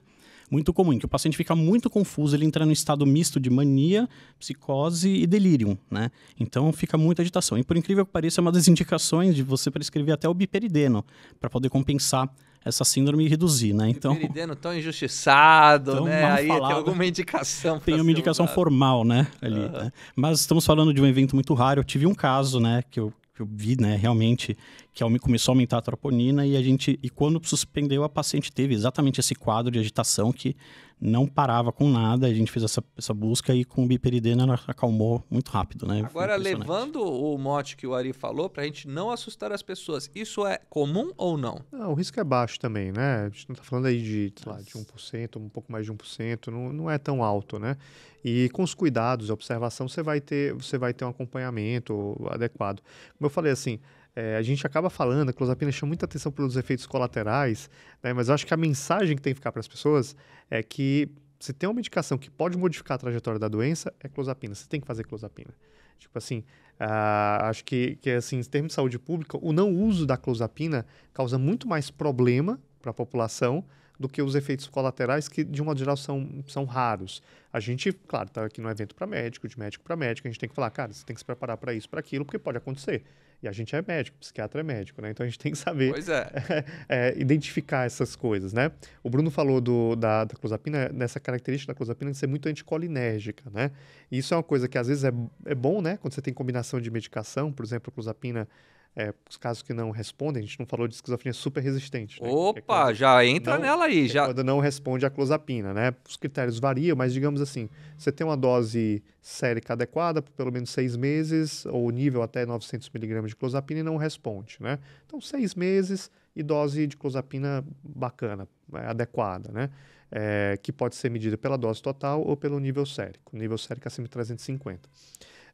muito comum, que o paciente fica muito confuso, ele entra num estado misto de mania, psicose e delírio, né? Então fica muita agitação. E por incrível que pareça, é uma das <laughs> indicações de você prescrever até o biperideno para poder compensar essa síndrome e reduzir, né? Então, biperideno tão injustiçado, tão né? Aí tem alguma indicação. Tem uma indicação usado. formal, né? Ali, uhum. né? Mas estamos falando de um evento muito raro. Eu tive um caso, né? Que eu que eu vi, né, realmente, que começou a aumentar a troponina e a gente e quando suspendeu a paciente teve exatamente esse quadro de agitação que não parava com nada, a gente fez essa, essa busca e com o biperidina ela acalmou muito rápido, né? Agora, levando o mote que o Ari falou, para a gente não assustar as pessoas, isso é comum ou não? Não, ah, o risco é baixo também, né? A gente não está falando aí de, sei lá, de 1%, um pouco mais de 1%, não, não é tão alto, né? E com os cuidados, a observação, você vai ter, você vai ter um acompanhamento adequado. Como eu falei assim, é, a gente acaba falando, a clozapina chama muita atenção pelos efeitos colaterais, né, mas eu acho que a mensagem que tem que ficar para as pessoas é que se tem uma medicação que pode modificar a trajetória da doença, é clozapina. Você tem que fazer clozapina. Tipo assim, uh, acho que, que assim, em termos de saúde pública, o não uso da clozapina causa muito mais problema para a população do que os efeitos colaterais, que de uma geral são, são raros. A gente, claro, está aqui no evento para médico, de médico para médico, a gente tem que falar, cara, você tem que se preparar para isso, para aquilo, porque pode acontecer. E a gente é médico, psiquiatra é médico, né? Então a gente tem que saber é. É, <laughs> é, identificar essas coisas, né? O Bruno falou do, da, da clozapina, é, nessa característica da clozapina de ser muito anticolinérgica, né? E isso é uma coisa que às vezes é, é bom, né? Quando você tem combinação de medicação, por exemplo, clozapina é, os casos que não respondem, a gente não falou de esquizofrenia super resistente. Né? É Opa, é já entra não, nela aí. É já... É quando não responde a clozapina, né? Os critérios variam, mas digamos assim, você tem uma dose sérica adequada por pelo menos seis meses, ou nível até 900mg de clozapina e não responde, né? Então, seis meses e dose de clozapina bacana, é, adequada, né? É, que pode ser medida pela dose total ou pelo nível sérico. nível sérico acima de 350.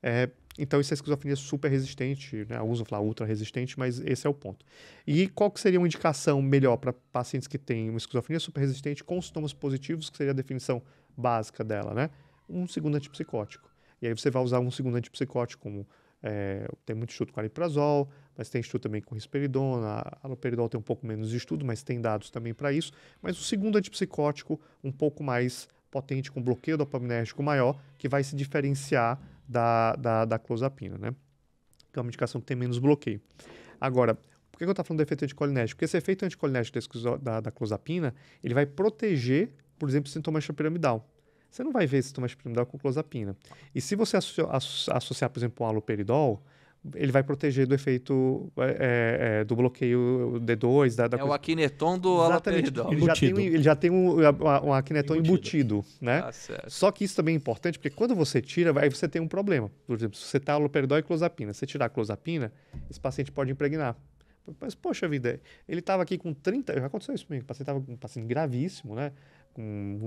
É, então, isso é esquizofrenia super resistente, né? alguns vão falar ultra resistente, mas esse é o ponto. E qual que seria uma indicação melhor para pacientes que têm uma esquizofrenia super resistente com sintomas positivos, que seria a definição básica dela, né? Um segundo antipsicótico. E aí você vai usar um segundo antipsicótico, como é, tem muito estudo com aliprazol, mas tem estudo também com risperidona, aloperidol tem um pouco menos de estudo, mas tem dados também para isso. Mas o segundo antipsicótico, um pouco mais potente, com bloqueio dopaminérgico maior, que vai se diferenciar da, da, da clozapina, né? Que é uma medicação que tem menos bloqueio. Agora, por que eu estou falando do efeito anticolinérgico? Porque esse efeito anticolinérgico da, da clozapina, ele vai proteger, por exemplo, sintomas piramidal. Você não vai ver sintomas piramidal com clozapina. E se você associar, por exemplo, um haloperidol, ele vai proteger do efeito é, é, é do bloqueio D2. Da, da é coisa... o aquineton do alaperidol. Ele, já tem, ele já tem um, um embutido. embutido né? Ah, Só que isso também é importante, porque quando você tira, aí você tem um problema. Por exemplo, se você está aloperidol e clozapina, se você tirar a clozapina, esse paciente pode impregnar. Mas, poxa vida, ele estava aqui com 30... Já aconteceu isso comigo, o paciente estava com um paciente gravíssimo, né? Com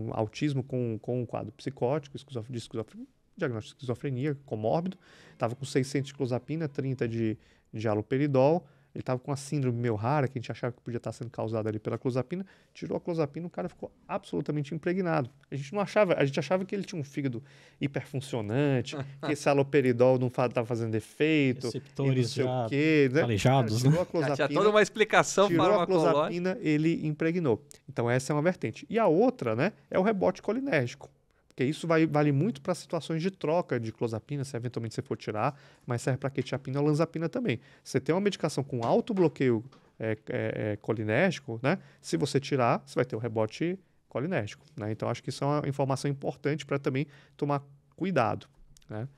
um autismo, com, com um quadro psicótico, esquizofrenia, esquizofrenia diagnóstico de esquizofrenia, comórbido, estava com 600 de clozapina, 30 de, de haloperidol, ele estava com a síndrome meio rara, que a gente achava que podia estar tá sendo causada ali pela clozapina, tirou a clozapina, o cara ficou absolutamente impregnado. A gente não achava, a gente achava que ele tinha um fígado hiperfuncionante, <laughs> que esse haloperidol não estava fazendo efeito, receptores e não sei o quê, né? aleijados, né? tinha toda uma explicação tirou para uma a clozapina, ele impregnou. Então essa é uma vertente. E a outra, né, é o rebote colinérgico. Porque isso vai, vale muito para situações de troca de clozapina, se eventualmente você for tirar, mas serve para quetiapina ou lanzapina também. Você tem uma medicação com alto bloqueio é, é, é, colinérgico, né? Se você tirar, você vai ter o um rebote colinérgico, né? Então, acho que isso é uma informação importante para também tomar cuidado. Né?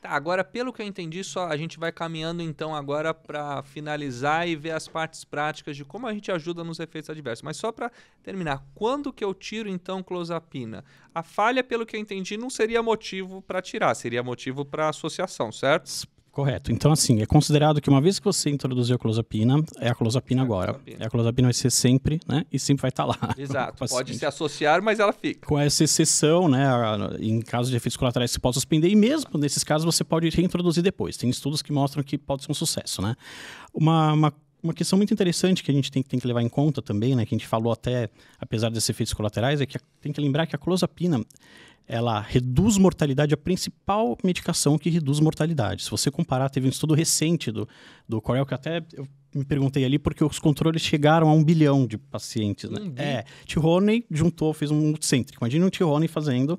Tá, agora, pelo que eu entendi, só a gente vai caminhando então agora para finalizar e ver as partes práticas de como a gente ajuda nos efeitos adversos. Mas só para terminar, quando que eu tiro então clozapina? A falha, pelo que eu entendi, não seria motivo para tirar, seria motivo para associação, certo? Correto. Então, assim, é considerado que uma vez que você introduziu a clozapina, é a clozapina é agora. Clozapina. É, a clozapina vai ser sempre, né? E sempre vai estar tá lá. <laughs> Exato. <laughs> Pode se associar, mas ela fica. Com essa exceção, né? Em caso de efeitos colaterais, você pode suspender. E mesmo nesses casos, você pode reintroduzir depois. Tem estudos que mostram que pode ser um sucesso, né? Uma, uma uma questão muito interessante que a gente tem, tem, que levar em conta também, né, que a gente falou até, apesar desses efeitos colaterais, é que a, tem que lembrar que a clozapina ela reduz mortalidade, a principal medicação que reduz mortalidade. Se você comparar, teve um estudo recente do, do Corel, que até eu me perguntei ali, porque os controles chegaram a um bilhão de pacientes. Né? É, Tirone juntou, fez um multicêntrico. Imagina um Tirone fazendo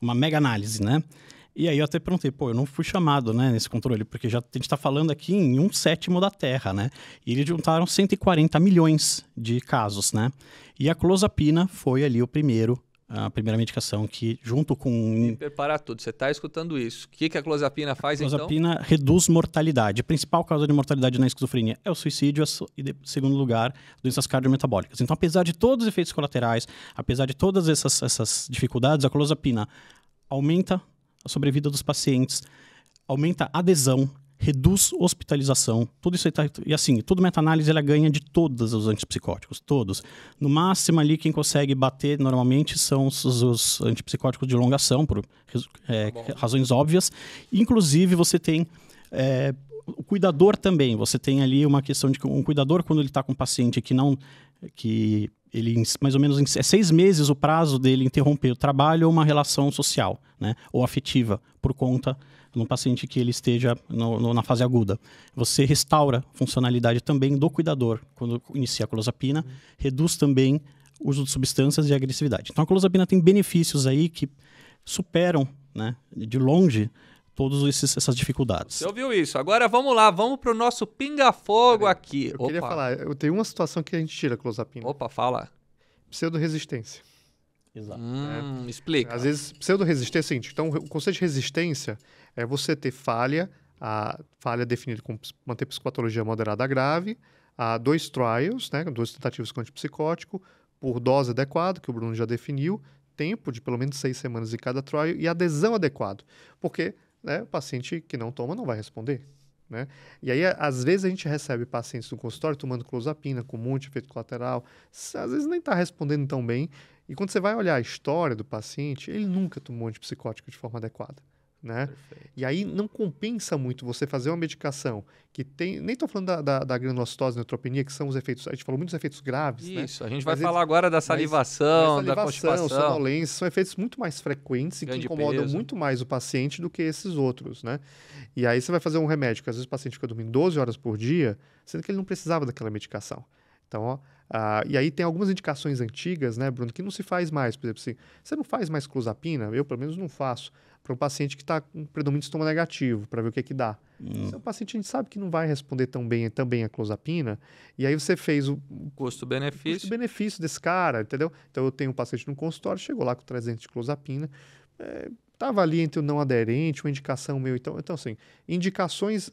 uma mega análise, né? E aí eu até perguntei, pô, eu não fui chamado, né, nesse controle, porque já a gente está falando aqui em um sétimo da Terra, né? E eles juntaram 140 milhões de casos, né? E a clozapina foi ali o primeiro a primeira medicação que, junto com. Me preparar tudo, você está escutando isso. O que, que a clozapina faz então? a clozapina então? reduz mortalidade. A principal causa de mortalidade na esquizofrenia é o suicídio, e, em segundo lugar, doenças cardiometabólicas. Então, apesar de todos os efeitos colaterais, apesar de todas essas, essas dificuldades, a clozapina aumenta a sobrevida dos pacientes, aumenta a adesão, reduz hospitalização, tudo isso aí tá, e assim, tudo meta-análise ela ganha de todos os antipsicóticos, todos. No máximo ali quem consegue bater normalmente são os, os antipsicóticos de ação por é, tá razões óbvias. Inclusive você tem é, o cuidador também, você tem ali uma questão de que um cuidador quando ele está com um paciente que não que ele mais ou menos em é seis meses o prazo dele interromper o trabalho ou uma relação social, né, ou afetiva, por conta num paciente que ele esteja no, no, na fase aguda. Você restaura funcionalidade também do cuidador quando inicia a clozapina, uhum. reduz também o uso de substâncias e agressividade. Então a clozapina tem benefícios aí que superam, né, de longe todas essas dificuldades. Você ouviu isso. Agora vamos lá, vamos para o nosso pinga-fogo aqui. Eu Opa. queria falar, eu tenho uma situação que a gente tira clozapina. Né? Opa, fala. Pseudo-resistência. Exato. Hum, é. Explica. Às vezes, pseudo-resistência é o seguinte, então o conceito de resistência é você ter falha, a falha definida com manter psicopatologia moderada a grave, a dois trials, né, duas tentativas com antipsicótico, por dose adequada, que o Bruno já definiu, tempo de pelo menos seis semanas em cada trial e adesão adequado. Porque né, o paciente que não toma não vai responder. Né? E aí, às vezes, a gente recebe pacientes no consultório tomando clozapina, com um monte de efeito colateral, às vezes nem está respondendo tão bem. E quando você vai olhar a história do paciente, ele nunca tomou antipsicótico de forma adequada né? Perfeito. E aí não compensa muito você fazer uma medicação que tem. Nem estou falando da, da, da granulocitose, neutropenia, que são os efeitos. A gente falou muitos efeitos graves. Né? Isso, né? a gente vai mas falar eles, agora da salivação, mas, da salivação, da constipação. sonolência, são efeitos muito mais frequentes e que incomodam peso. muito mais o paciente do que esses outros, né? E aí você vai fazer um remédio que às vezes o paciente fica dormindo 12 horas por dia, sendo que ele não precisava daquela medicação. Então, ó, e aí tem algumas indicações antigas, né, Bruno, que não se faz mais. Por exemplo, assim, você não faz mais clozapina, eu pelo menos não faço para um paciente que está com predomínio de estômago negativo, para ver o que, é que dá. Hum. Se o paciente a gente sabe que não vai responder tão bem também a clozapina, e aí você fez o custo-benefício custo benefício desse cara, entendeu? Então eu tenho um paciente no consultório, chegou lá com 300 de clozapina, estava é, ali entre o não aderente, uma indicação meu. Então, então assim, indicações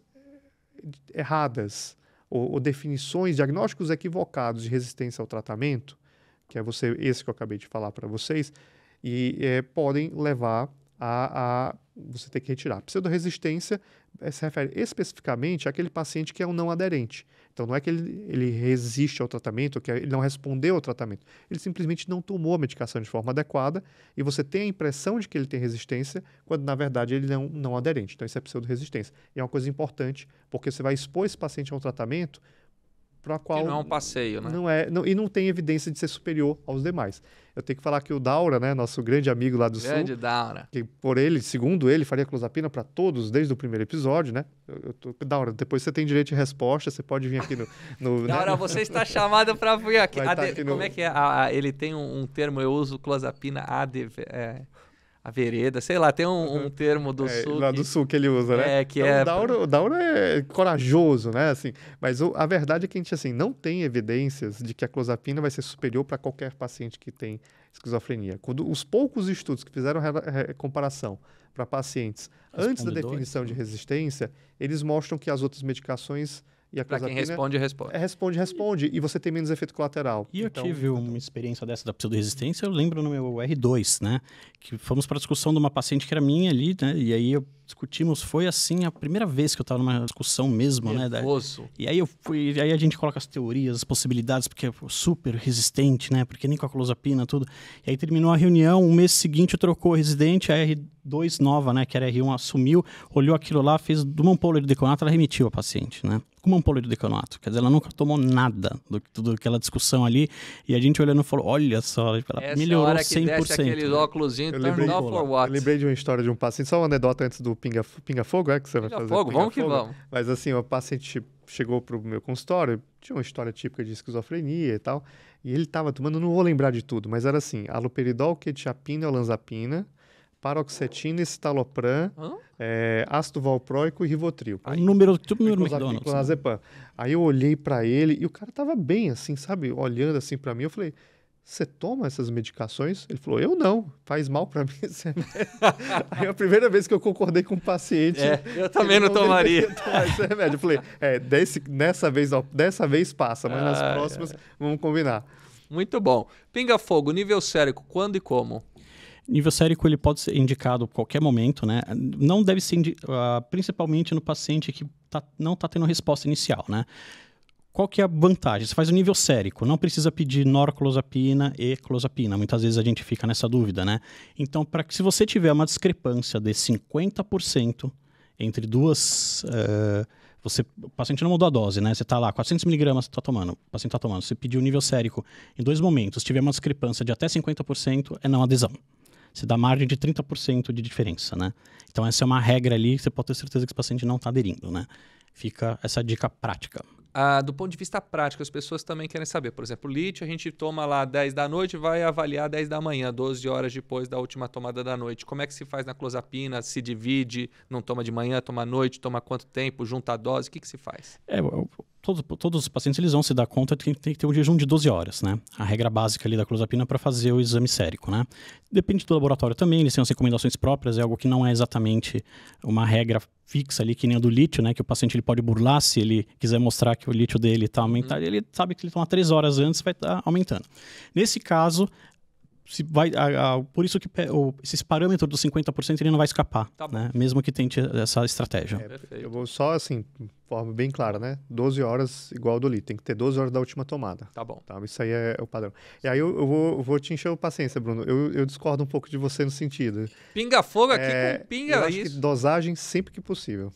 é, erradas ou, ou definições, diagnósticos equivocados de resistência ao tratamento, que é você esse que eu acabei de falar para vocês, e é, podem levar a, a você ter que retirar. Pseudoresistência eh, se refere especificamente àquele paciente que é um não aderente. Então, não é que ele, ele resiste ao tratamento, que ele não respondeu ao tratamento. Ele simplesmente não tomou a medicação de forma adequada e você tem a impressão de que ele tem resistência, quando na verdade ele é um não aderente. Então, isso é pseudoresistência. E é uma coisa importante, porque você vai expor esse paciente a um tratamento para qual. não é um passeio, né? Não é, não, e não tem evidência de ser superior aos demais. Eu tenho que falar que o Daura, né, nosso grande amigo lá do grande Sul. Grande Daura. Que por ele, segundo ele, faria clozapina para todos desde o primeiro episódio, né? Eu, eu tô... Daura, depois você tem direito de resposta, você pode vir aqui no. no né? Daura, né? você está chamado para vir aqui. Ade... Tá aqui no... Como é que é? ele tem um, um termo, eu uso clozapina ADV. É a vereda, sei lá, tem um, um uhum. termo do é, sul. Lá que, do sul que ele usa, né? É, que então, é. O Dauro, o Dauro é corajoso, né? Assim, mas o, a verdade é que a gente assim, não tem evidências de que a clozapina vai ser superior para qualquer paciente que tem esquizofrenia. Quando os poucos estudos que fizeram comparação para pacientes antes da definição de né? resistência, eles mostram que as outras medicações e a pra quem responde, responde. É, responde, responde. E você tem menos efeito colateral. E então, eu tive então... uma experiência dessa da resistência. eu lembro no meu R2, né? Que fomos para discussão de uma paciente que era minha ali, né? E aí eu discutimos, foi assim a primeira vez que eu estava numa discussão mesmo, Nervoso. né? Da, e aí eu fui, aí a gente coloca as teorias, as possibilidades, porque é super resistente, né? Porque nem com a clozapina, tudo. E aí terminou a reunião, um mês seguinte trocou residente, a R2 nova, né, que era R1, assumiu, olhou aquilo lá, fez do mampolo de deconato, ela remitiu a paciente, né? Com mampolo de deconato. Quer dizer, ela nunca tomou nada do tudo aquela discussão ali, e a gente olhando falou: "Olha só, ela Essa melhorou hora que 100%". Desce aquele né". óculos turn off or what? Eu lembrei de uma história de um paciente, só uma anedota antes do pinga, pinga fogo, é que você pinga vai fazer? Fogo, pinga vamos fogo. que vamos. Mas assim, o paciente chegou pro meu consultório, tinha uma história típica de esquizofrenia e tal, e ele tava tomando, não vou lembrar de tudo, mas era assim, aloperidol, quetiapina e olanzapina, paroxetina, escitalopram é, eh, ácido valproico e rivotril. Aí, um número, tipo número McDonald's. Né? Aí eu olhei para ele e o cara tava bem, assim, sabe? Olhando assim para mim, eu falei, você toma essas medicações? Ele falou, eu não, faz mal para <laughs> mim. Aí a primeira vez que eu concordei com o um paciente. É, eu também não tomaria. <laughs> esse remédio. Eu falei, é, desse, nessa, vez, dessa vez passa, mas ah, nas próximas é. vamos combinar. Muito bom. Pinga fogo, nível sérico, quando e como? Nível sérico ele pode ser indicado a qualquer momento, né? Não deve ser uh, principalmente no paciente que tá, não está tendo resposta inicial, né? qual que é a vantagem? Você faz o nível sérico, não precisa pedir norclozapina e clozapina. Muitas vezes a gente fica nessa dúvida, né? Então, para que se você tiver uma discrepância de 50% entre duas... Uh, você, o paciente não mudou a dose, né? Você está lá, 400mg você está tomando, o paciente está tomando. Você pediu o nível sérico em dois momentos, tiver uma discrepância de até 50%, é não adesão. Você dá margem de 30% de diferença, né? Então, essa é uma regra ali, você pode ter certeza que o paciente não está aderindo, né? Fica essa dica prática ah, do ponto de vista prático, as pessoas também querem saber. Por exemplo, lítio a gente toma lá 10 da noite vai avaliar 10 da manhã, 12 horas depois da última tomada da noite. Como é que se faz na clozapina? Se divide, não toma de manhã, toma à noite, toma quanto tempo, junta a dose, o que, que se faz? É, todos os pacientes eles vão se dar conta de que tem que ter um jejum de 12 horas, né? A regra básica ali da clozapina para fazer o exame sérico, né? Depende do laboratório também, eles têm as recomendações próprias, é algo que não é exatamente uma regra fixa ali, que nem a do lítio, né? Que o paciente ele pode burlar se ele quiser mostrar que o lítio dele está aumentando, ele sabe que ele toma tá três horas antes vai estar tá aumentando. Nesse caso, se vai, a, a, por isso que o, esse parâmetro dos 50% ele não vai escapar, tá né? mesmo que tente eh, essa estratégia. É, eu vou só assim, de forma bem clara, né? 12 horas igual ao do litro, tem que ter 12 horas da última tomada. Tá bom. Tá? Isso aí é, é o padrão. E aí eu, eu vou, eu vou te encher paciência, Bruno. Eu, eu, discordo um pouco de você no sentido. Pinga fogo aqui é, com pinga. Eu acho é isso. que dosagem sempre que possível.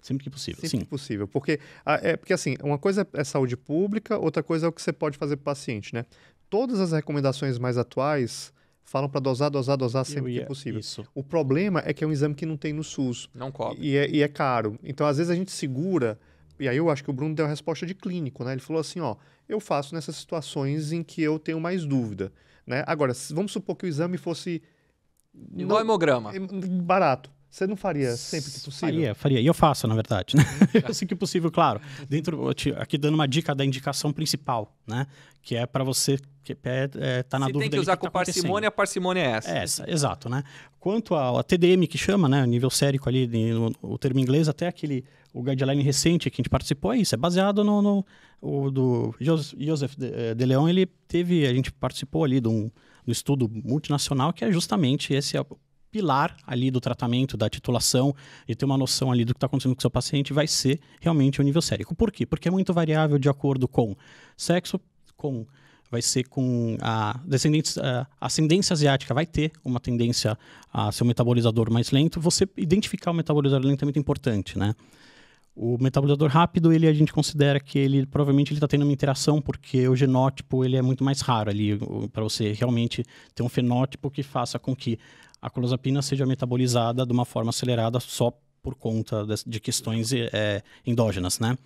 Sempre que possível, Sempre sim. que possível. Porque, é, porque, assim, uma coisa é, é saúde pública, outra coisa é o que você pode fazer para o paciente, né? todas as recomendações mais atuais falam para dosar, dosar, dosar sempre ia, que possível. Isso. O problema é que é um exame que não tem no SUS. Não cobre. E é, e é, caro. Então, às vezes, a gente segura. E aí eu acho que o Bruno deu a resposta de clínico, né? Ele falou assim: ó, eu faço nessas situações em que eu tenho mais dúvida. Né? Agora, vamos supor que o exame fosse. Igual no... hemograma. Barato. Você não faria sempre que possível? Faria, faria. E eu faço, na verdade. Né? Uhum. <laughs> Eu, assim que possível, claro. Dentro, aqui dando uma dica da indicação principal, né? Que é para você que é, é, tá na você dúvida. Tem que usar que com tá parcimônia, a parcimônia é essa. É essa, exato, né? Quanto ao TDM que chama, né? Nível sérico ali, no, o termo inglês, até aquele o guideline recente que a gente participou é isso, é baseado no, no o do Joseph de, eh, de Leon, ele teve, a gente participou ali de um, um estudo multinacional que é justamente esse é pilar ali do tratamento, da titulação, e ter uma noção ali do que está acontecendo com o seu paciente, vai ser realmente o nível sérico. Por quê? Porque é muito variável de acordo com sexo, com vai ser com a descendência, a ascendência asiática vai ter uma tendência a ser um metabolizador mais lento. Você identificar o metabolizador lento é muito importante, né? O metabolizador rápido, ele a gente considera que ele provavelmente ele está tendo uma interação porque o genótipo ele é muito mais raro ali para você realmente ter um fenótipo que faça com que a clozapina seja metabolizada de uma forma acelerada só por conta de questões é, endógenas, né?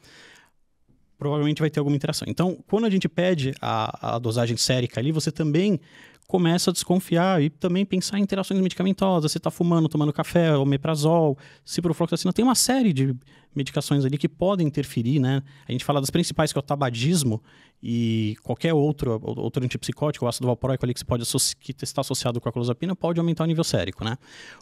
Provavelmente vai ter alguma interação. Então, quando a gente pede a, a dosagem sérica ali, você também começa a desconfiar e também pensar em interações medicamentosas. Você está fumando, tomando café, omeprazol, ciprofloxacina. Tem uma série de medicações ali que podem interferir, né? A gente fala das principais, que é o tabagismo e qualquer outro, outro antipsicótico, o ácido valproico ali que, pode que está associado com a clozapina, pode aumentar o nível sérico, né?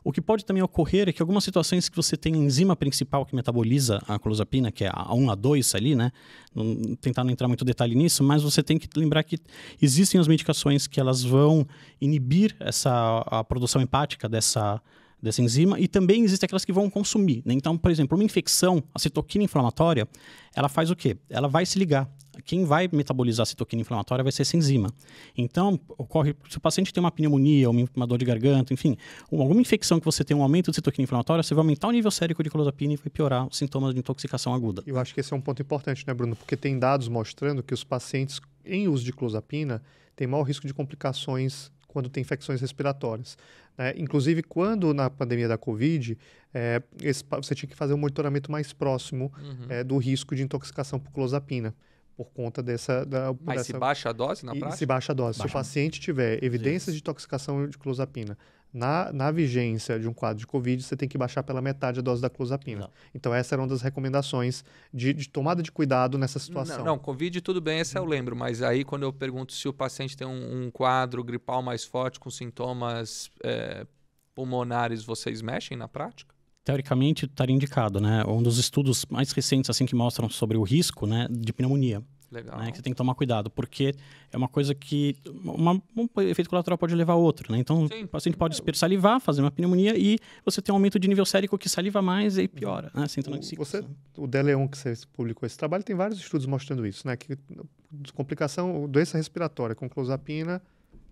O que pode também ocorrer é que algumas situações que você tem a enzima principal que metaboliza a clozapina, que é a 1A2 ali, né? Não, tentar não entrar muito detalhe nisso, mas você tem que lembrar que existem as medicações que elas vão inibir essa a produção hepática dessa dessa enzima e também existem aquelas que vão consumir. Né? Então, por exemplo, uma infecção, a citoquina inflamatória, ela faz o quê? Ela vai se ligar. Quem vai metabolizar a citoquina inflamatória vai ser essa enzima. Então, ocorre, se o paciente tem uma pneumonia, uma dor de garganta, enfim, alguma infecção que você tem um aumento de citoquina inflamatória, você vai aumentar o nível sérico de clozapina e vai piorar os sintomas de intoxicação aguda. Eu acho que esse é um ponto importante, né, Bruno? Porque tem dados mostrando que os pacientes em uso de clozapina têm maior risco de complicações quando tem infecções respiratórias. Né? Inclusive, quando na pandemia da Covid, é, esse, você tinha que fazer um monitoramento mais próximo uhum. é, do risco de intoxicação por clozapina por conta dessa. Da, Mas se baixa a dose na prática? Se baixa a dose. Baixa. Se o paciente tiver evidências Sim. de intoxicação de clozapina, na, na vigência de um quadro de Covid, você tem que baixar pela metade a dose da clozapina. Não. Então, essa era uma das recomendações de, de tomada de cuidado nessa situação. Não, não, Covid tudo bem, essa eu lembro, mas aí quando eu pergunto se o paciente tem um, um quadro gripal mais forte com sintomas é, pulmonares, vocês mexem na prática? Teoricamente, estaria indicado, né? Um dos estudos mais recentes assim que mostram sobre o risco né, de pneumonia. Legal. Né, que você tem que tomar cuidado, porque é uma coisa que. Uma, um efeito colateral pode levar a outro, né? Então, Sim. o paciente pode hipersalivar, é, fazer uma pneumonia e você tem um aumento de nível sérico que saliva mais e piora, né? o, você, o Deleon, que você publicou esse trabalho, tem vários estudos mostrando isso, né? Que complicação, doença respiratória com clozapina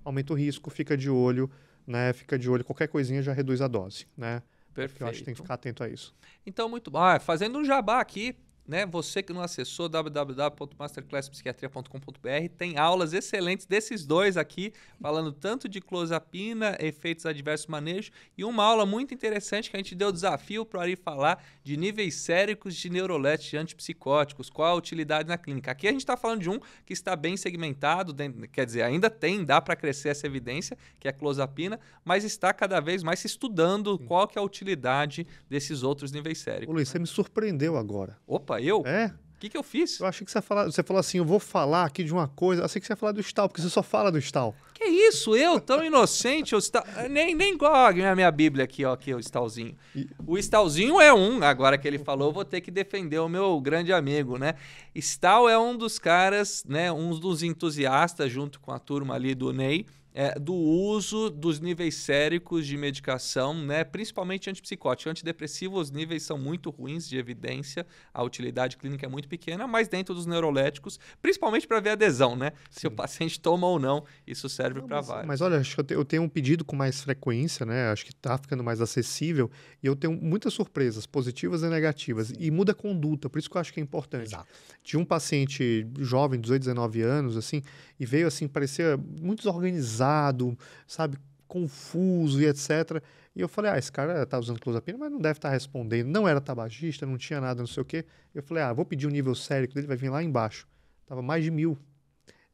aumenta o risco, fica de olho, né? Fica de olho, qualquer coisinha já reduz a dose, né? Perfeito. Eu acho que tem que ficar atento a isso. Então, muito bom. Ah, fazendo um jabá aqui, né? Você que não acessou www.masterclasspsiquiatria.com.br tem aulas excelentes desses dois aqui, falando tanto de clozapina, efeitos adversos manejo e uma aula muito interessante que a gente deu desafio para o Ari falar de níveis séricos de neurolete antipsicóticos, qual a utilidade na clínica. Aqui a gente está falando de um que está bem segmentado, quer dizer, ainda tem, dá para crescer essa evidência, que é a clozapina, mas está cada vez mais se estudando qual que é a utilidade desses outros níveis séricos. Ô, Luiz, né? você me surpreendeu agora. Opa, eu? É? O que, que eu fiz? Eu achei que você falou, você falou assim, eu vou falar aqui de uma coisa. Eu que você ia falar do Stal, porque você só fala do Stal. Que isso? Eu, tão inocente, eu nem, nem igual a minha Bíblia aqui, ó, aqui, o Stalzinho. E... O Stalzinho é um, agora que ele falou, eu vou ter que defender o meu grande amigo, né? Stal é um dos caras, né, um dos entusiastas, junto com a turma ali do Ney, é, do uso dos níveis séricos de medicação, né? principalmente antipsicótico. Antidepressivo, os níveis são muito ruins de evidência, a utilidade clínica é muito pequena, mas dentro dos neuroléticos, principalmente para ver adesão, né? Sim. Se o paciente toma ou não, isso serve para vários. Mas olha, acho que eu tenho um pedido com mais frequência, né? Acho que está ficando mais acessível, e eu tenho muitas surpresas, positivas e negativas, e muda a conduta, por isso que eu acho que é importante. Exato. De um paciente jovem, 18, 19 anos, assim, e veio assim, parecia muito desorganizado pesado, sabe, confuso e etc. E eu falei, ah, esse cara tá usando clozapina, mas não deve estar tá respondendo. Não era tabagista, não tinha nada, não sei o quê. Eu falei, ah, vou pedir o um nível sérico dele, vai vir lá embaixo. Tava mais de mil.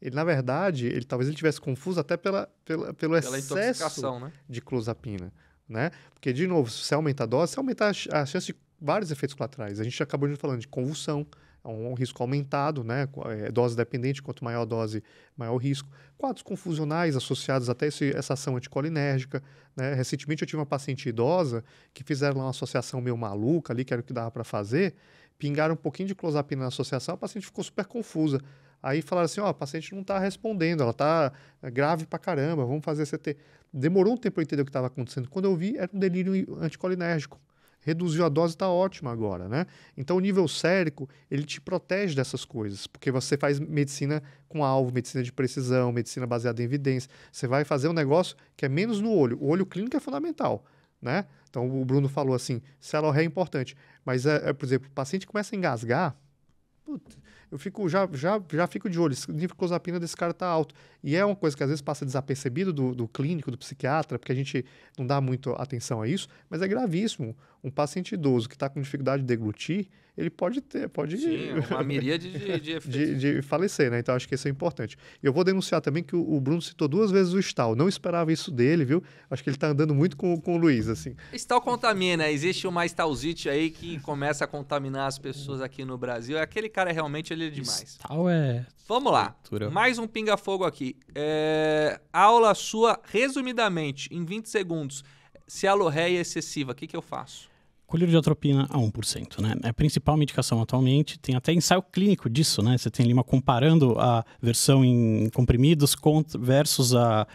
Ele, na verdade, ele talvez ele tivesse confuso até pela, pela, pelo pela excesso né? de clozapina, né? Porque, de novo, se você aumentar a dose, você aumenta a, a chance de vários efeitos colaterais. A gente acabou de falando de convulsão, é um, risco aumentado, né? É dose dependente, quanto maior a dose, maior o risco. Quadros confusionais associados até esse, essa ação anticolinérgica. Né? Recentemente eu tive uma paciente idosa que fizeram lá uma associação meio maluca ali, que era o que dava para fazer, pingaram um pouquinho de clozapina na associação, a paciente ficou super confusa. Aí falaram assim, ó, a paciente não está respondendo, ela está é, grave pra caramba, vamos fazer CT. Demorou um tempo para entender o que estava acontecendo. Quando eu vi, era um delírio anticolinérgico reduziu a dose, está ótimo agora, né? Então, o nível sérico, ele te protege dessas coisas, porque você faz medicina com alvo, medicina de precisão, medicina baseada em evidência. Você vai fazer um negócio que é menos no olho. O olho clínico é fundamental, né? Então, o Bruno falou assim, célula é importante. Mas, é, é, por exemplo, o paciente começa a engasgar, putz, eu fico já, já, já fico de olho, o nível de clozapina desse cara está alto. E é uma coisa que às vezes passa desapercebido do, do clínico, do psiquiatra, porque a gente não dá muito atenção a isso, mas é gravíssimo um paciente idoso que está com dificuldade de deglutir, ele pode ter, pode... Sim, é uma <laughs> miríade de, de, de, de, falecer, né? Então, acho que isso é importante. Eu vou denunciar também que o, Bruno citou duas vezes o Stahl. Não esperava isso dele, viu? Acho que ele está andando muito com, com o Luiz, assim. Stahl contamina. Existe uma Stahlzite aí que começa a contaminar as pessoas aqui no Brasil. É aquele cara realmente, ele é demais. Stahl é... Vamos lá. Cultura. Mais um pinga-fogo aqui. É... Aula sua, resumidamente, em 20 segundos. Se a aloreia é excessiva, o que, que eu faço? atropina a 1%, né? É a principal medicação atualmente, tem até ensaio clínico disso, né? Você tem Lima comparando a versão em comprimidos versus a,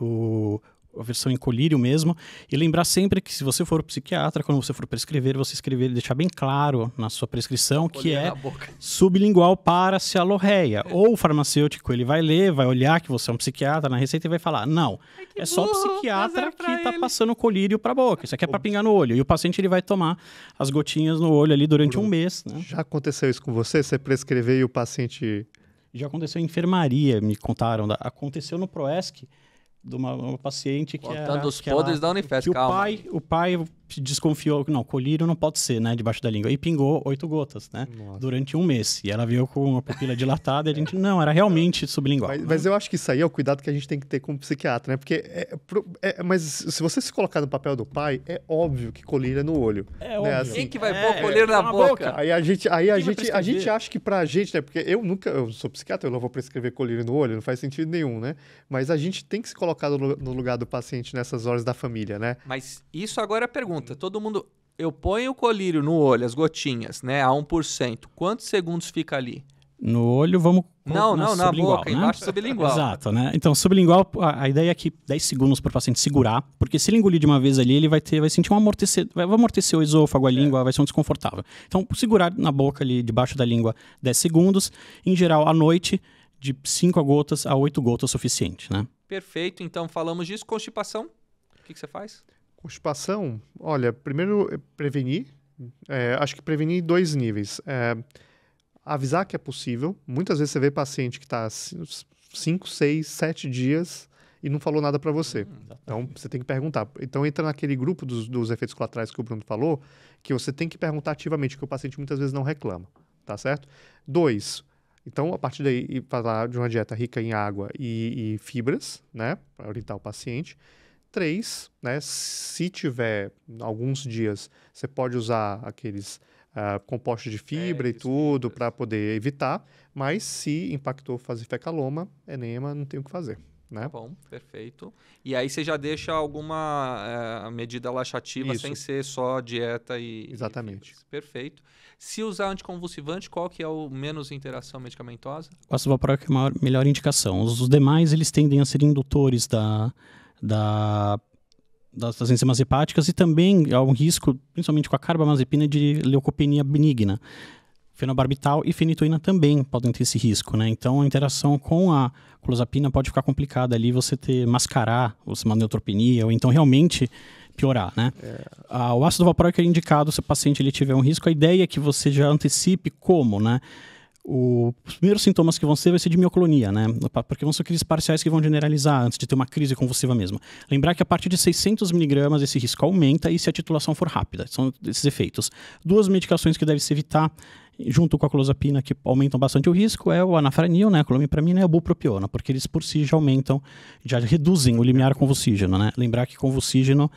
o a versão em colírio mesmo. E lembrar sempre que se você for psiquiatra, quando você for prescrever, você escrever, deixar bem claro na sua prescrição que é sublingual para cialorreia. É. Ou o farmacêutico, ele vai ler, vai olhar que você é um psiquiatra na receita e vai falar, não, Ai, é só o psiquiatra é que está passando colírio para a boca. Isso aqui é para pingar no olho. E o paciente ele vai tomar as gotinhas no olho ali durante um mês. Né? Já aconteceu isso com você? Você prescreveu e o paciente... Já aconteceu em enfermaria, me contaram. Aconteceu no Proesc, de uma, uma paciente que Contando era, os podres da Unifest, que calma. O pai, o pai desconfiou que não, colírio não pode ser, né, debaixo da língua. E pingou oito gotas, né, Nossa. durante um mês. E ela veio com a pupila dilatada e a gente, não, era realmente sublingual. Mas, mas, eu acho que isso aí é o cuidado que a gente tem que ter com o psiquiatra, né, porque, é, é, mas se você se colocar no papel do pai, é óbvio que colírio é no olho. É né, óbvio. Assim, Quem que vai é, pôr colírio na, na boca? boca? Aí a gente, aí a gente, a gente acha que pra gente, né, porque eu nunca, eu sou psiquiatra, eu não vou prescrever colírio no olho, não faz sentido nenhum, né, mas a gente tem que se colocar no, no lugar do paciente nessas horas da família, né. Mas isso agora é a pergunta pergunta, todo mundo. Eu ponho o colírio no olho, as gotinhas, né? A 1%. Quantos segundos fica ali? No olho, vamos. Não, não, na boca, né? embaixo sublingual. Exato, né? Então, sublingual, a, a ideia é que 10 segundos para o paciente segurar, porque se ele engolir de uma vez ali, ele vai ter, vai sentir um amortecer, vai, vai amortecer o esôfago, a é. língua, é. vai ser um desconfortável. Então, segurar na boca ali, debaixo da língua, 10 segundos. Em geral, à noite, de 5 gotas a 8 gotas é o suficiente, né? Perfeito, então falamos disso. Constipação, o que, que você faz? Constipação, olha, primeiro eh, prevenir, é, acho que prevenir em dois níveis. É, avisar que é possível. Muitas vezes você vê paciente que está 5, 6, 7 dias e não falou nada para você. Hum, então você tem que perguntar. Então entra naquele grupo dos, dos efeitos colaterais que o Bruno falou, que você tem que perguntar ativamente, que o paciente muitas vezes não reclama, tá certo? Dois, então a partir daí falar de uma dieta rica em água e, e fibras, né, para orientar o paciente três, né? Se tiver alguns dias, você pode usar aqueles uh, compostos de é, fibra é, e tudo para poder evitar, mas se impactou fazer fecaloma, enema, não tem o que fazer. Né? Tá bom, perfeito. E aí você já deixa alguma é, medida laxativa Isso. sem ser só dieta e. Exatamente. E perfeito. Se usar anticonvulsivante, qual que é o menos interação medicamentosa? O ácido é a maior, melhor indicação. Os, os demais, eles tendem a ser indutores da, da, das, das, enzimas hepáticas e também há é um risco, principalmente com a carbamazepina, de leucopenia benigna. Fenobarbital e fenitoína também podem ter esse risco, né? Então a interação com a clozapina pode ficar complicada ali, você ter mascarar, você uma neutropenia, ou então realmente piorar, né? É. Ah, o ácido valproico é indicado se o paciente ele tiver um risco. A ideia é que você já antecipe como, né? o, os primeiros sintomas que vão ser vai ser de mioclonia, né? Porque vão ser crises parciais que vão generalizar antes de ter uma crise convulsiva mesmo. Lembrar que a partir de 600 miligramas esse risco aumenta e se a titulação for rápida, são esses efeitos. Duas medicações que deve se evitar junto com a clozapina que aumentam bastante o risco é o anafranil, né, a clomipramina e a bupropiona, porque eles por si já aumentam, já reduzem o limiar convulsígeno, né? Lembrar que convulsígeno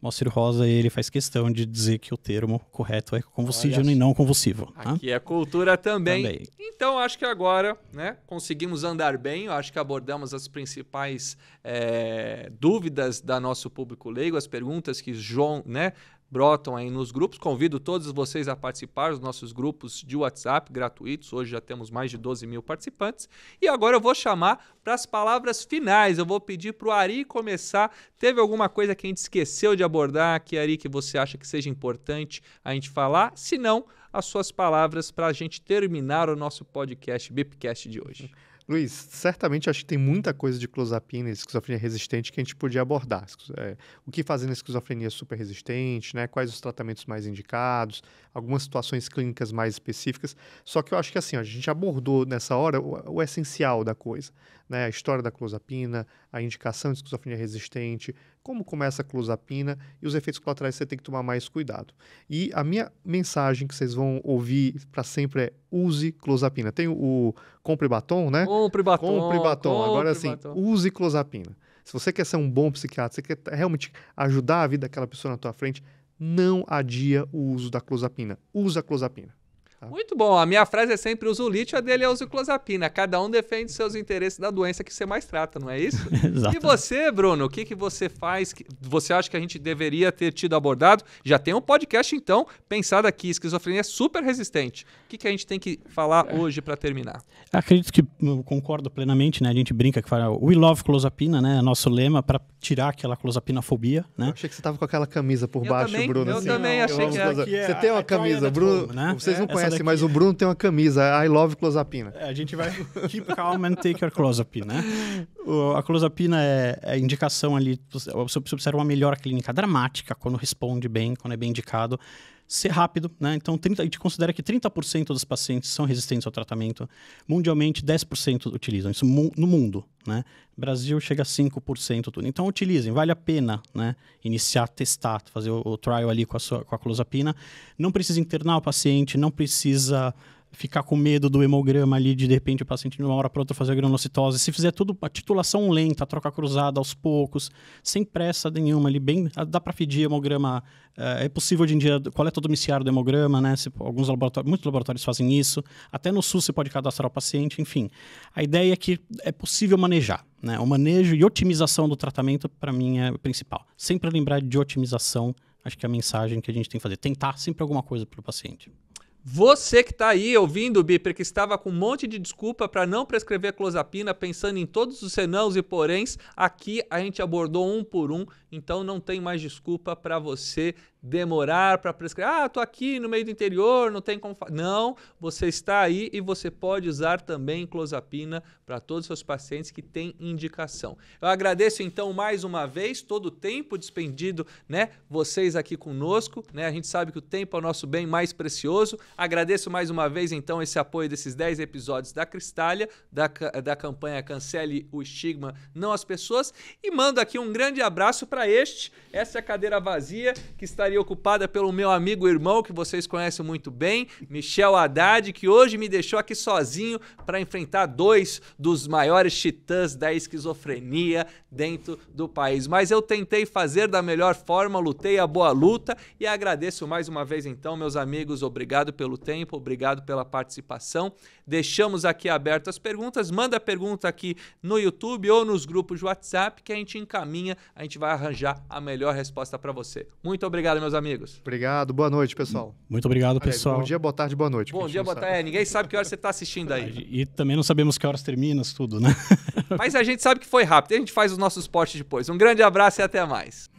Mocir Rosa, ele faz questão de dizer que o termo correto é convulsígeno e não convulsivo. Né? Aqui é cultura também. também. Então, acho que agora né, conseguimos andar bem. acho que abordamos as principais é, dúvidas da nosso público leigo, as perguntas que João, né, brotam aí nos grupos. Convido todos vocês a participar dos nossos grupos de WhatsApp gratuitos. Hoje já temos mais de 12 mil participantes. E agora eu vou chamar para as palavras finais. Eu vou pedir para o Ari começar. Teve alguma coisa que a gente esqueceu de abordar que Ari, que você acha que seja importante a gente falar? Se não, as suas palavras para a gente terminar o nosso podcast Bipcast de hoje. Luiz, certamente acho que tem muita coisa de clozapina e esquizofrenia resistente que a gente podia abordar. É, o que fazer na esquizofrenia super resistente, né? quais os tratamentos mais indicados, algumas situações clínicas mais específicas. Só que eu acho que assim, a gente abordou nessa hora o, o essencial da coisa né, a história da clozapina, a indicação de esquizofrenia resistente, como começa a clozapina e os efeitos colaterais você tem que tomar mais cuidado. E a minha mensagem que vocês vão ouvir para sempre é use clozapina. Tem o, compre batom, né? Compre batom. Compre batom. Compre Agora sim, use clozapina. Se você quer ser um bom psiquiatra, você quer realmente ajudar a vida daquela pessoa na tua frente, não adia o uso da clozapina. Usa a clozapina. Tá. Muito bom. A minha frase é sempre uso lítio, a dele é uso clozapina. Cada um defende seus interesses da doença que você mais trata, não é isso? <laughs> Exato. E você, Bruno, o que, que você faz? Que você acha que a gente deveria ter tido abordado? Já tem um podcast, então, pensado aqui. Esquizofrenia é super resistente. O que, que a gente tem que falar é. hoje para terminar? Acredito que hum, concordo plenamente, né? A gente brinca que fala We love clozapina, né? Nosso lema para tirar aquela clozapinafobia, né? Eu achei que você tava com aquela camisa por eu baixo, também, Bruno. Eu assim. também achei que, era. É você tem uma camisa, Bruno. Né? Vocês não conhecem mas o Bruno tem uma camisa, é I love clozapina. É, a gente vai keep calm and take your clozapina, né? O, a clozapina é, é indicação ali, você observa uma melhora clínica dramática quando responde bem, quando é bem indicado ser rápido, né? Então, 30, a gente considera que 30% dos pacientes são resistentes ao tratamento. Mundialmente, 10% utilizam isso no mundo, né? Brasil chega a 5% tudo. Então, utilizem, vale a pena, né? Iniciar, testar, fazer o, o trial ali com a, sua, com a clozapina. Não precisa internar o paciente, não precisa ficar com medo do hemograma ali, de, de repente o paciente de uma hora para outra fazer a granulocitose. Se fizer tudo, a titulação lenta, a troca cruzada aos poucos, sem pressa nenhuma ali, bem, ah, dá para pedir hemograma, eh, é possível hoje em dia coleta é domiciliar do hemograma, né? Se, alguns laboratórios, muitos laboratórios fazem isso, até no SUS você pode cadastrar o paciente, enfim. A ideia é que é possível manejar, né? O manejo e otimização do tratamento, para mim, é o principal. Sempre lembrar de otimização, acho que é a mensagem que a gente tem que fazer. Tentar sempre alguma coisa para o paciente. Você que está aí ouvindo, Biper, que estava com um monte de desculpa para não prescrever clozapina, pensando em todos os senãos e poréns, aqui a gente abordou um por um, então não tem mais desculpa para você demorar para prescrever. Ah, estou aqui no meio do interior, não tem como. Não, você está aí e você pode usar também clozapina para todos os seus pacientes que têm indicação. Eu agradeço então mais uma vez todo o tempo despendido, né? Vocês aqui conosco, né? A gente sabe que o tempo é o nosso bem mais precioso. Agradeço mais uma vez então esse apoio desses 10 episódios da Cristália, da, da campanha Cancele o Estigma, não as pessoas. E mando aqui um grande abraço para este, essa cadeira vazia que está estaria ocupada pelo meu amigo irmão, que vocês conhecem muito bem, Michel Haddad, que hoje me deixou aqui sozinho para enfrentar dois dos maiores titãs da esquizofrenia dentro do país. Mas eu tentei fazer da melhor forma, lutei a boa luta e agradeço mais uma vez, então, meus amigos, obrigado pelo tempo, obrigado pela participação. Deixamos aqui abertas as perguntas, manda pergunta aqui no YouTube ou nos grupos de WhatsApp que a gente encaminha, a gente vai arranjar a melhor resposta para você. Muito obrigado Obrigado, meus amigos. Obrigado, boa noite, pessoal. Muito obrigado, pessoal. Aí, bom dia, boa tarde, boa noite. Bom dia, boa tarde. É, ninguém sabe que hora você está assistindo aí. E também não sabemos que horas termina tudo, né? Mas a gente sabe que foi rápido. A gente faz os nossos esporte depois. Um grande abraço e até mais.